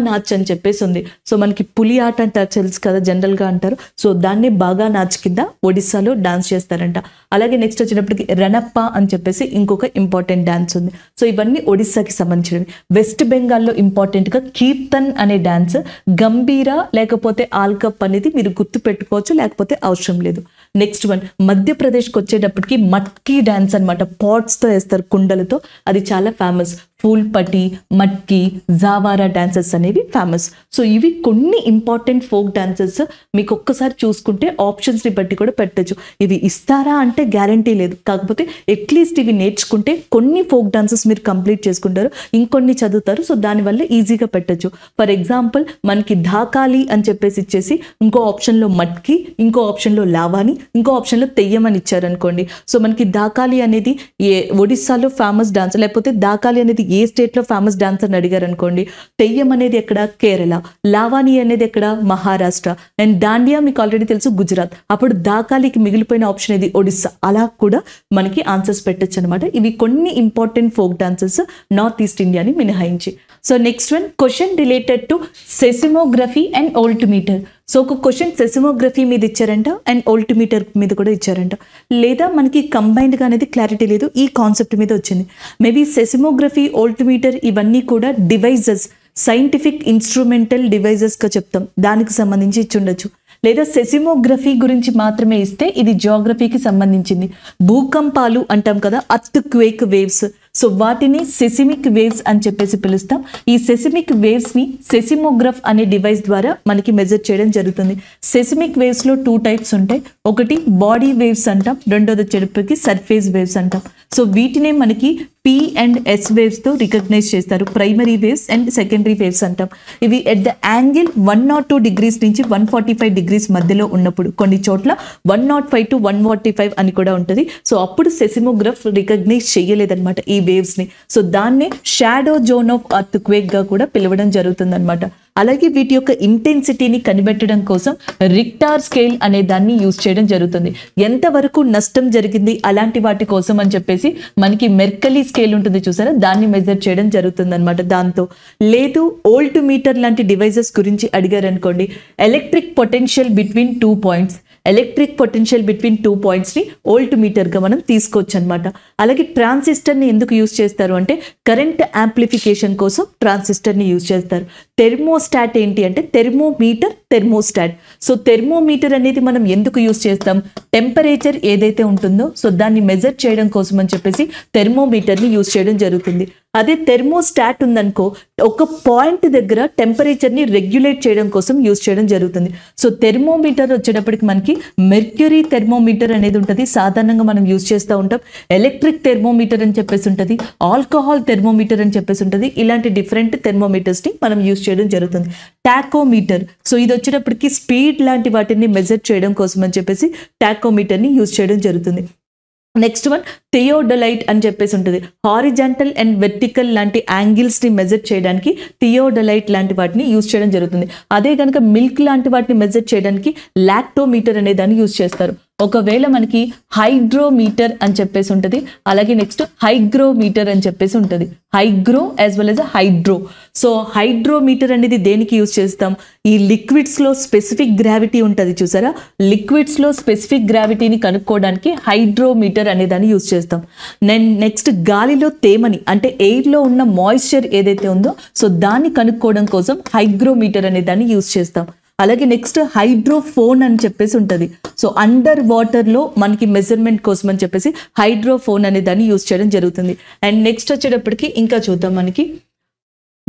నాచ్ అని చెప్పేసి ఉంది సో మనకి పులి ఆట అంటారు తెలుసు కదా జనరల్గా అంటారు సో దాన్ని బాగా నాచ్ కింద ఒడిస్సాలో డాన్స్ చేస్తారంట అలాగే నెక్స్ట్ వచ్చినప్పటికి రణప్ప అని చెప్పేసి ఇంకొక ఇంపార్టెంట్ డాన్స్ ఉంది సో ఇవన్నీ ఒడిస్సాకి సంబంధించినవి వెస్ట్ బెంగాల్లో ఇంపార్టెంట్గా కీర్తన్ అనే డాన్స్ గంభీర లేకపోతే ఆల్కప్ అనేది మీరు గుర్తు పెట్టుకోవచ్చు లేకపోతే అవసరం లేదు నెక్స్ట్ వన్ మధ్యప్రదేశ్కి వచ్చేటప్పటికి మట్కీ డ్యాన్స్ అనమాట పాట్స్తో వేస్తారు కుండలతో అది చాలా ఫేమస్ పటి మట్కి జావారా డాన్సెస్ అనేవి ఫేమస్ సో ఇవి కొన్ని ఇంపార్టెంట్ ఫోక్ డాన్సెస్ మీకు ఒక్కసారి చూసుకుంటే ఆప్షన్స్ని బట్టి కూడా పెట్టచ్చు ఇవి ఇస్తారా అంటే గ్యారంటీ లేదు కాకపోతే అట్లీస్ట్ ఇవి నేర్చుకుంటే కొన్ని ఫోక్ డాన్సెస్ మీరు కంప్లీట్ చేసుకుంటారు ఇంకొన్ని చదువుతారు సో దానివల్ల ఈజీగా పెట్టచ్చు ఫర్ ఎగ్జాంపుల్ మనకి ధాకాలి అని చెప్పేసి ఇచ్చేసి ఇంకో ఆప్షన్లో మట్కి ఇంకో ఆప్షన్లో లావాని ఇంకో ఆప్షన్లో తెయ్యమని ఇచ్చారనుకోండి సో మనకి ధాకాలి అనేది ఏ ఒడిస్సాలో ఫేమస్ డాన్స్ లేకపోతే ధాకాలి అనేది ఏ స్టేట్లో ఫేమస్ డాన్స్ అని అడిగారు అనుకోండి తెయ్యం అనేది ఎక్కడ కేరళ లావాణి అనేది ఎక్కడ మహారాష్ట్ర అండ్ దాండియా మీకు ఆల్రెడీ తెలుసు గుజరాత్ అప్పుడు దాకాలికి మిగిలిపోయిన ఆప్షన్ అనేది ఒడిస్సా అలా కూడా మనకి ఆన్సర్స్ పెట్టచ్చు అనమాట ఇవి కొన్ని important folk dancers north east ఇండియాని మినహాయించి so next one question related to seismography and voltmeter so ఒక క్వశ్చన్ సెసిమోగ్రఫీ మీద ఇచ్చారంట అండ్ ఓల్టిమీటర్ మీద కూడా ఇచ్చారంట లేదా మనకి కంబైన్డ్గా అనేది క్లారిటీ లేదు ఈ కాన్సెప్ట్ మీద వచ్చింది మేబీ సెసిమోగ్రఫీ ఓల్టిమీటర్ ఇవన్నీ కూడా డివైజెస్ సైంటిఫిక్ ఇన్స్ట్రుమెంటల్ డివైజెస్గా చెప్తాం దానికి సంబంధించి ఇచ్చుండొచ్చు లేదా సెసిమోగ్రఫీ గురించి మాత్రమే ఇస్తే ఇది జియోగ్రఫీకి సంబంధించింది భూకంపాలు అంటాం కదా అత్ క్వేక్ వేవ్స్ సో వాటిని సెసిమిక్ వేవ్స్ అని చెప్పేసి పిలుస్తాం ఈ సెసిమిక్ వేవ్స్ ని సెసిమోగ్రఫ్ అనే డివైస్ ద్వారా మనకి మెజర్ చేయడం జరుగుతుంది సెసిమిక్ వేవ్స్ లో టూ టైప్స్ ఉంటాయి ఒకటి బాడీ వేవ్స్ అంటాం రెండోది చెడుపుకి సర్ఫేస్ వేవ్స్ అంటాం సో వీటినే మనకి పి అండ్ ఎస్ వేవ్స్ తో రికగ్నైజ్ చేస్తారు primary waves and secondary waves అంటాం ఇవి at the angle one nought two degrees నుంచి వన్ ఫార్టీ ఫైవ్ డిగ్రీస్ మధ్యలో ఉన్నప్పుడు కొన్ని చోట్ల one nought five to one forty five అని కూడా ఉంటుంది సో అప్పుడు సెసిమోగ్రఫ్ రికగ్నైజ్ చేయలేదన్నమాట ఈ ని సో దాన్ని షాడో జోన్ ఆఫ్ అర్త్ గా కూడా పిలవడం అనమాట అలాగే వీటి యొక్క ఇంటెన్సిటీని కనిపెట్టడం కోసం రిక్టార్ స్కేల్ అనే దాన్ని యూజ్ చేయడం జరుగుతుంది ఎంతవరకు నష్టం జరిగింది అలాంటి వాటి కోసం అని చెప్పేసి మనకి మెర్కలీ స్కేల్ ఉంటుంది చూసారా దాన్ని మెజర్ చేయడం జరుగుతుంది అనమాట దాంతో లేదు ఓల్డ్ మీటర్ లాంటి డివైజెస్ గురించి అడిగారనుకోండి electric potential between two points electric potential between two పాయింట్స్ని ఓల్ట్ మీటర్గా మనం తీసుకోవచ్చు అనమాట అలాగే ట్రాన్సిస్టర్ని ఎందుకు యూజ్ చేస్తారు అంటే కరెంట్ యాంప్లిఫికేషన్ కోసం ట్రాన్సిస్టర్ని యూజ్ చేస్తారు థెర్మోస్టాట్ ఏంటి అంటే థెర్మోమీటర్ థెర్మోస్టాట్ సో థెర్మోమీటర్ అనేది మనం ఎందుకు యూస్ చేస్తాం టెంపరేచర్ ఏదైతే ఉంటుందో సో దాన్ని మెజర్ చేయడం కోసం అని చెప్పేసి థెర్మోమీటర్ని యూస్ చేయడం జరుగుతుంది అదే థెర్మోస్టాట్ ఉందనుకో ఒక పాయింట్ దగ్గర టెంపరేచర్ని రెగ్యులేట్ చేయడం కోసం యూస్ చేయడం జరుగుతుంది సో థెర్మోమీటర్ వచ్చేటప్పటికి మనకి మెర్క్యూరీ థెర్మోమీటర్ అనేది ఉంటుంది సాధారణంగా మనం యూజ్ చేస్తూ ఉంటాం ఎలక్ట్రిక్ థెర్మోమీటర్ అని చెప్పేసి ఉంటుంది ఆల్కహాల్ థెర్మోమీటర్ అని చెప్పేసి ఉంటుంది ఇలాంటి డిఫరెంట్ థెర్మోమీటర్స్ని మనం యూజ్ చేయడం జరుగుతుంది టాకోమీటర్ సో ఇది వచ్చేటప్పటికి స్పీడ్ లాంటి వాటిని మెజర్ చేయడం కోసం అని చెప్పేసి టాకోమీటర్ని యూజ్ చేయడం జరుగుతుంది నెక్స్ట్ వన్ థియోడలైట్ అని చెప్పేసి ఉంటుంది హారిజాంటల్ అండ్ వెర్టికల్ లాంటి యాంగిల్స్ని మెజర్ చేయడానికి థియోడలైట్ లాంటి వాటిని యూజ్ చేయడం జరుగుతుంది అదే కనుక మిల్క్ లాంటి వాటిని మెజర్ చేయడానికి లాక్టోమీటర్ అనే దాన్ని యూజ్ చేస్తారు ఒకవేళ మనకి హైడ్రోమీటర్ అని చెప్పేసి ఉంటుంది అలాగే నెక్స్ట్ హైగ్రోమీటర్ అని చెప్పేసి ఉంటుంది hygro as well as hydro so hydrometer అనేది దేనికి యూజ్ చేస్తాం ఈ లిక్విడ్స్లో స్పెసిఫిక్ గ్రావిటీ ఉంటుంది చూసారా లిక్విడ్స్లో స్పెసిఫిక్ గ్రావిటీని కనుక్కోవడానికి హైడ్రోమీటర్ అనే దాన్ని యూజ్ చేస్తాం నేను నెక్స్ట్ గాలిలో తేమని అంటే ఎయిర్లో ఉన్న మాయిశ్చర్ ఏదైతే ఉందో సో దాన్ని కనుక్కోవడం కోసం హైగ్రోమీటర్ అనే దాన్ని యూజ్ చేస్తాం అలాగే నెక్స్ట్ హైడ్రోఫోన్ అని చెప్పేసి ఉంటుంది సో అండర్ వాటర్లో మనకి మెజర్మెంట్ కోసం అని చెప్పేసి హైడ్రోఫోన్ అనే దాన్ని యూజ్ చేయడం జరుగుతుంది అండ్ నెక్స్ట్ వచ్చేటప్పటికి ఇంకా చూద్దాం మనకి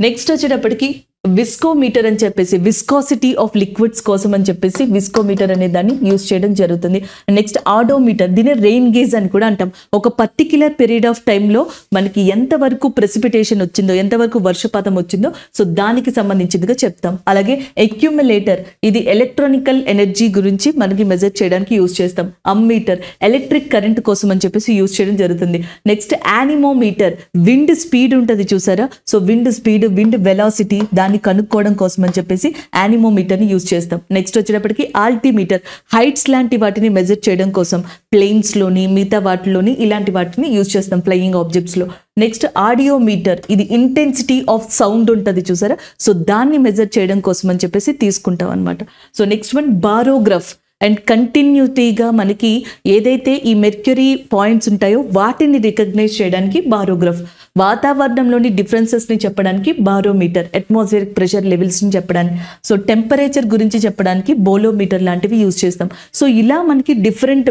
నెక్స్ట్ వచ్చేటప్పటికి విస్కోమీటర్ అని చెప్పేసి విస్కాసిటీ ఆఫ్ లిక్విడ్స్ కోసం అని చెప్పేసి విస్కోమీటర్ అనే దాన్ని యూజ్ చేయడం జరుగుతుంది నెక్స్ట్ ఆడోమీటర్ దీని రెయిన్ గేజ్ అని కూడా అంటాం ఒక పర్టిక్యులర్ పీరియడ్ ఆఫ్ టైంలో మనకి ఎంతవరకు ప్రెసిపిటేషన్ వచ్చిందో ఎంతవరకు వర్షపాతం వచ్చిందో సో దానికి సంబంధించిందిగా చెప్తాం అలాగే ఎక్యుమిలేటర్ ఇది ఎలక్ట్రానికల్ ఎనర్జీ గురించి మనకి మెజర్ చేయడానికి యూజ్ చేస్తాం అమ్మీటర్ ఎలక్ట్రిక్ కరెంట్ కోసం అని చెప్పేసి యూజ్ చేయడం జరుగుతుంది నెక్స్ట్ యానిమోమీటర్ విండ్ స్పీడ్ ఉంటుంది చూసారా so wind speed wind velocity దాని దాన్ని కనుక్కోవడం కోసం అని చెప్పేసి యానిమోమీటర్ని యూజ్ చేస్తాం నెక్స్ట్ వచ్చేటప్పటికి ఆల్టీమీటర్ హైట్స్ లాంటి వాటిని మెజర్ చేయడం కోసం ప్లేన్స్లోని మిగతా వాటిలోని ఇలాంటి వాటిని యూజ్ చేస్తాం ఫ్లయింగ్ ఆబ్జెక్ట్స్లో నెక్స్ట్ ఆడియోమీటర్ ఇది ఇంటెన్సిటీ ఆఫ్ సౌండ్ ఉంటుంది చూసారా సో దాన్ని మెజర్ చేయడం కోసం అని చెప్పేసి తీసుకుంటాం అనమాట so next one barograph and కంటిన్యూటీగా మనకి ఏదైతే ఈ మెర్క్యూరీ పాయింట్స్ ఉంటాయో వాటిని రికగ్నైజ్ చేయడానికి బారోగ్రఫ్ వాతావరణంలోని డిఫరెన్సెస్ని చెప్పడానికి బారోమీటర్ అట్మాస్ఫియర్ ప్రెషర్ లెవెల్స్ ని చెప్పడానికి సో టెంపరేచర్ గురించి చెప్పడానికి బోలోమీటర్ లాంటివి యూజ్ చేస్తాం సో ఇలా మనకి డిఫరెంట్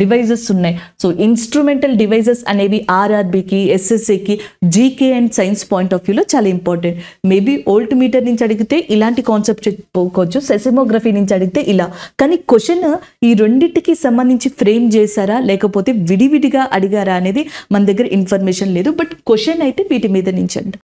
డివైజెస్ uh, ఉన్నాయి సో ఇన్స్ట్రుమెంటల్ డివైజెస్ అనేవి ఆర్ఆర్బికి ఎస్ఎస్ఏకి GK and science point of వ్యూలో చాలా ఇంపార్టెంట్ మేబీ ఓల్డ్ మీటర్ నుంచి అడిగితే ఇలాంటి కాన్సెప్ట్ చెప్పుకోవచ్చు సెసిమోగ్రఫీ నుంచి అడిగితే ఇలా కానీ క్వశ్చన్ ఈ రెండింటికి సంబంధించి ఫ్రేమ్ చేశారా లేకపోతే విడివిడిగా అడిగారా అనేది మన దగ్గర ఇన్ఫర్మేషన్ లేదు బట్ క్వశ్చన్ అయితే వీటి మీద నుంచి అండి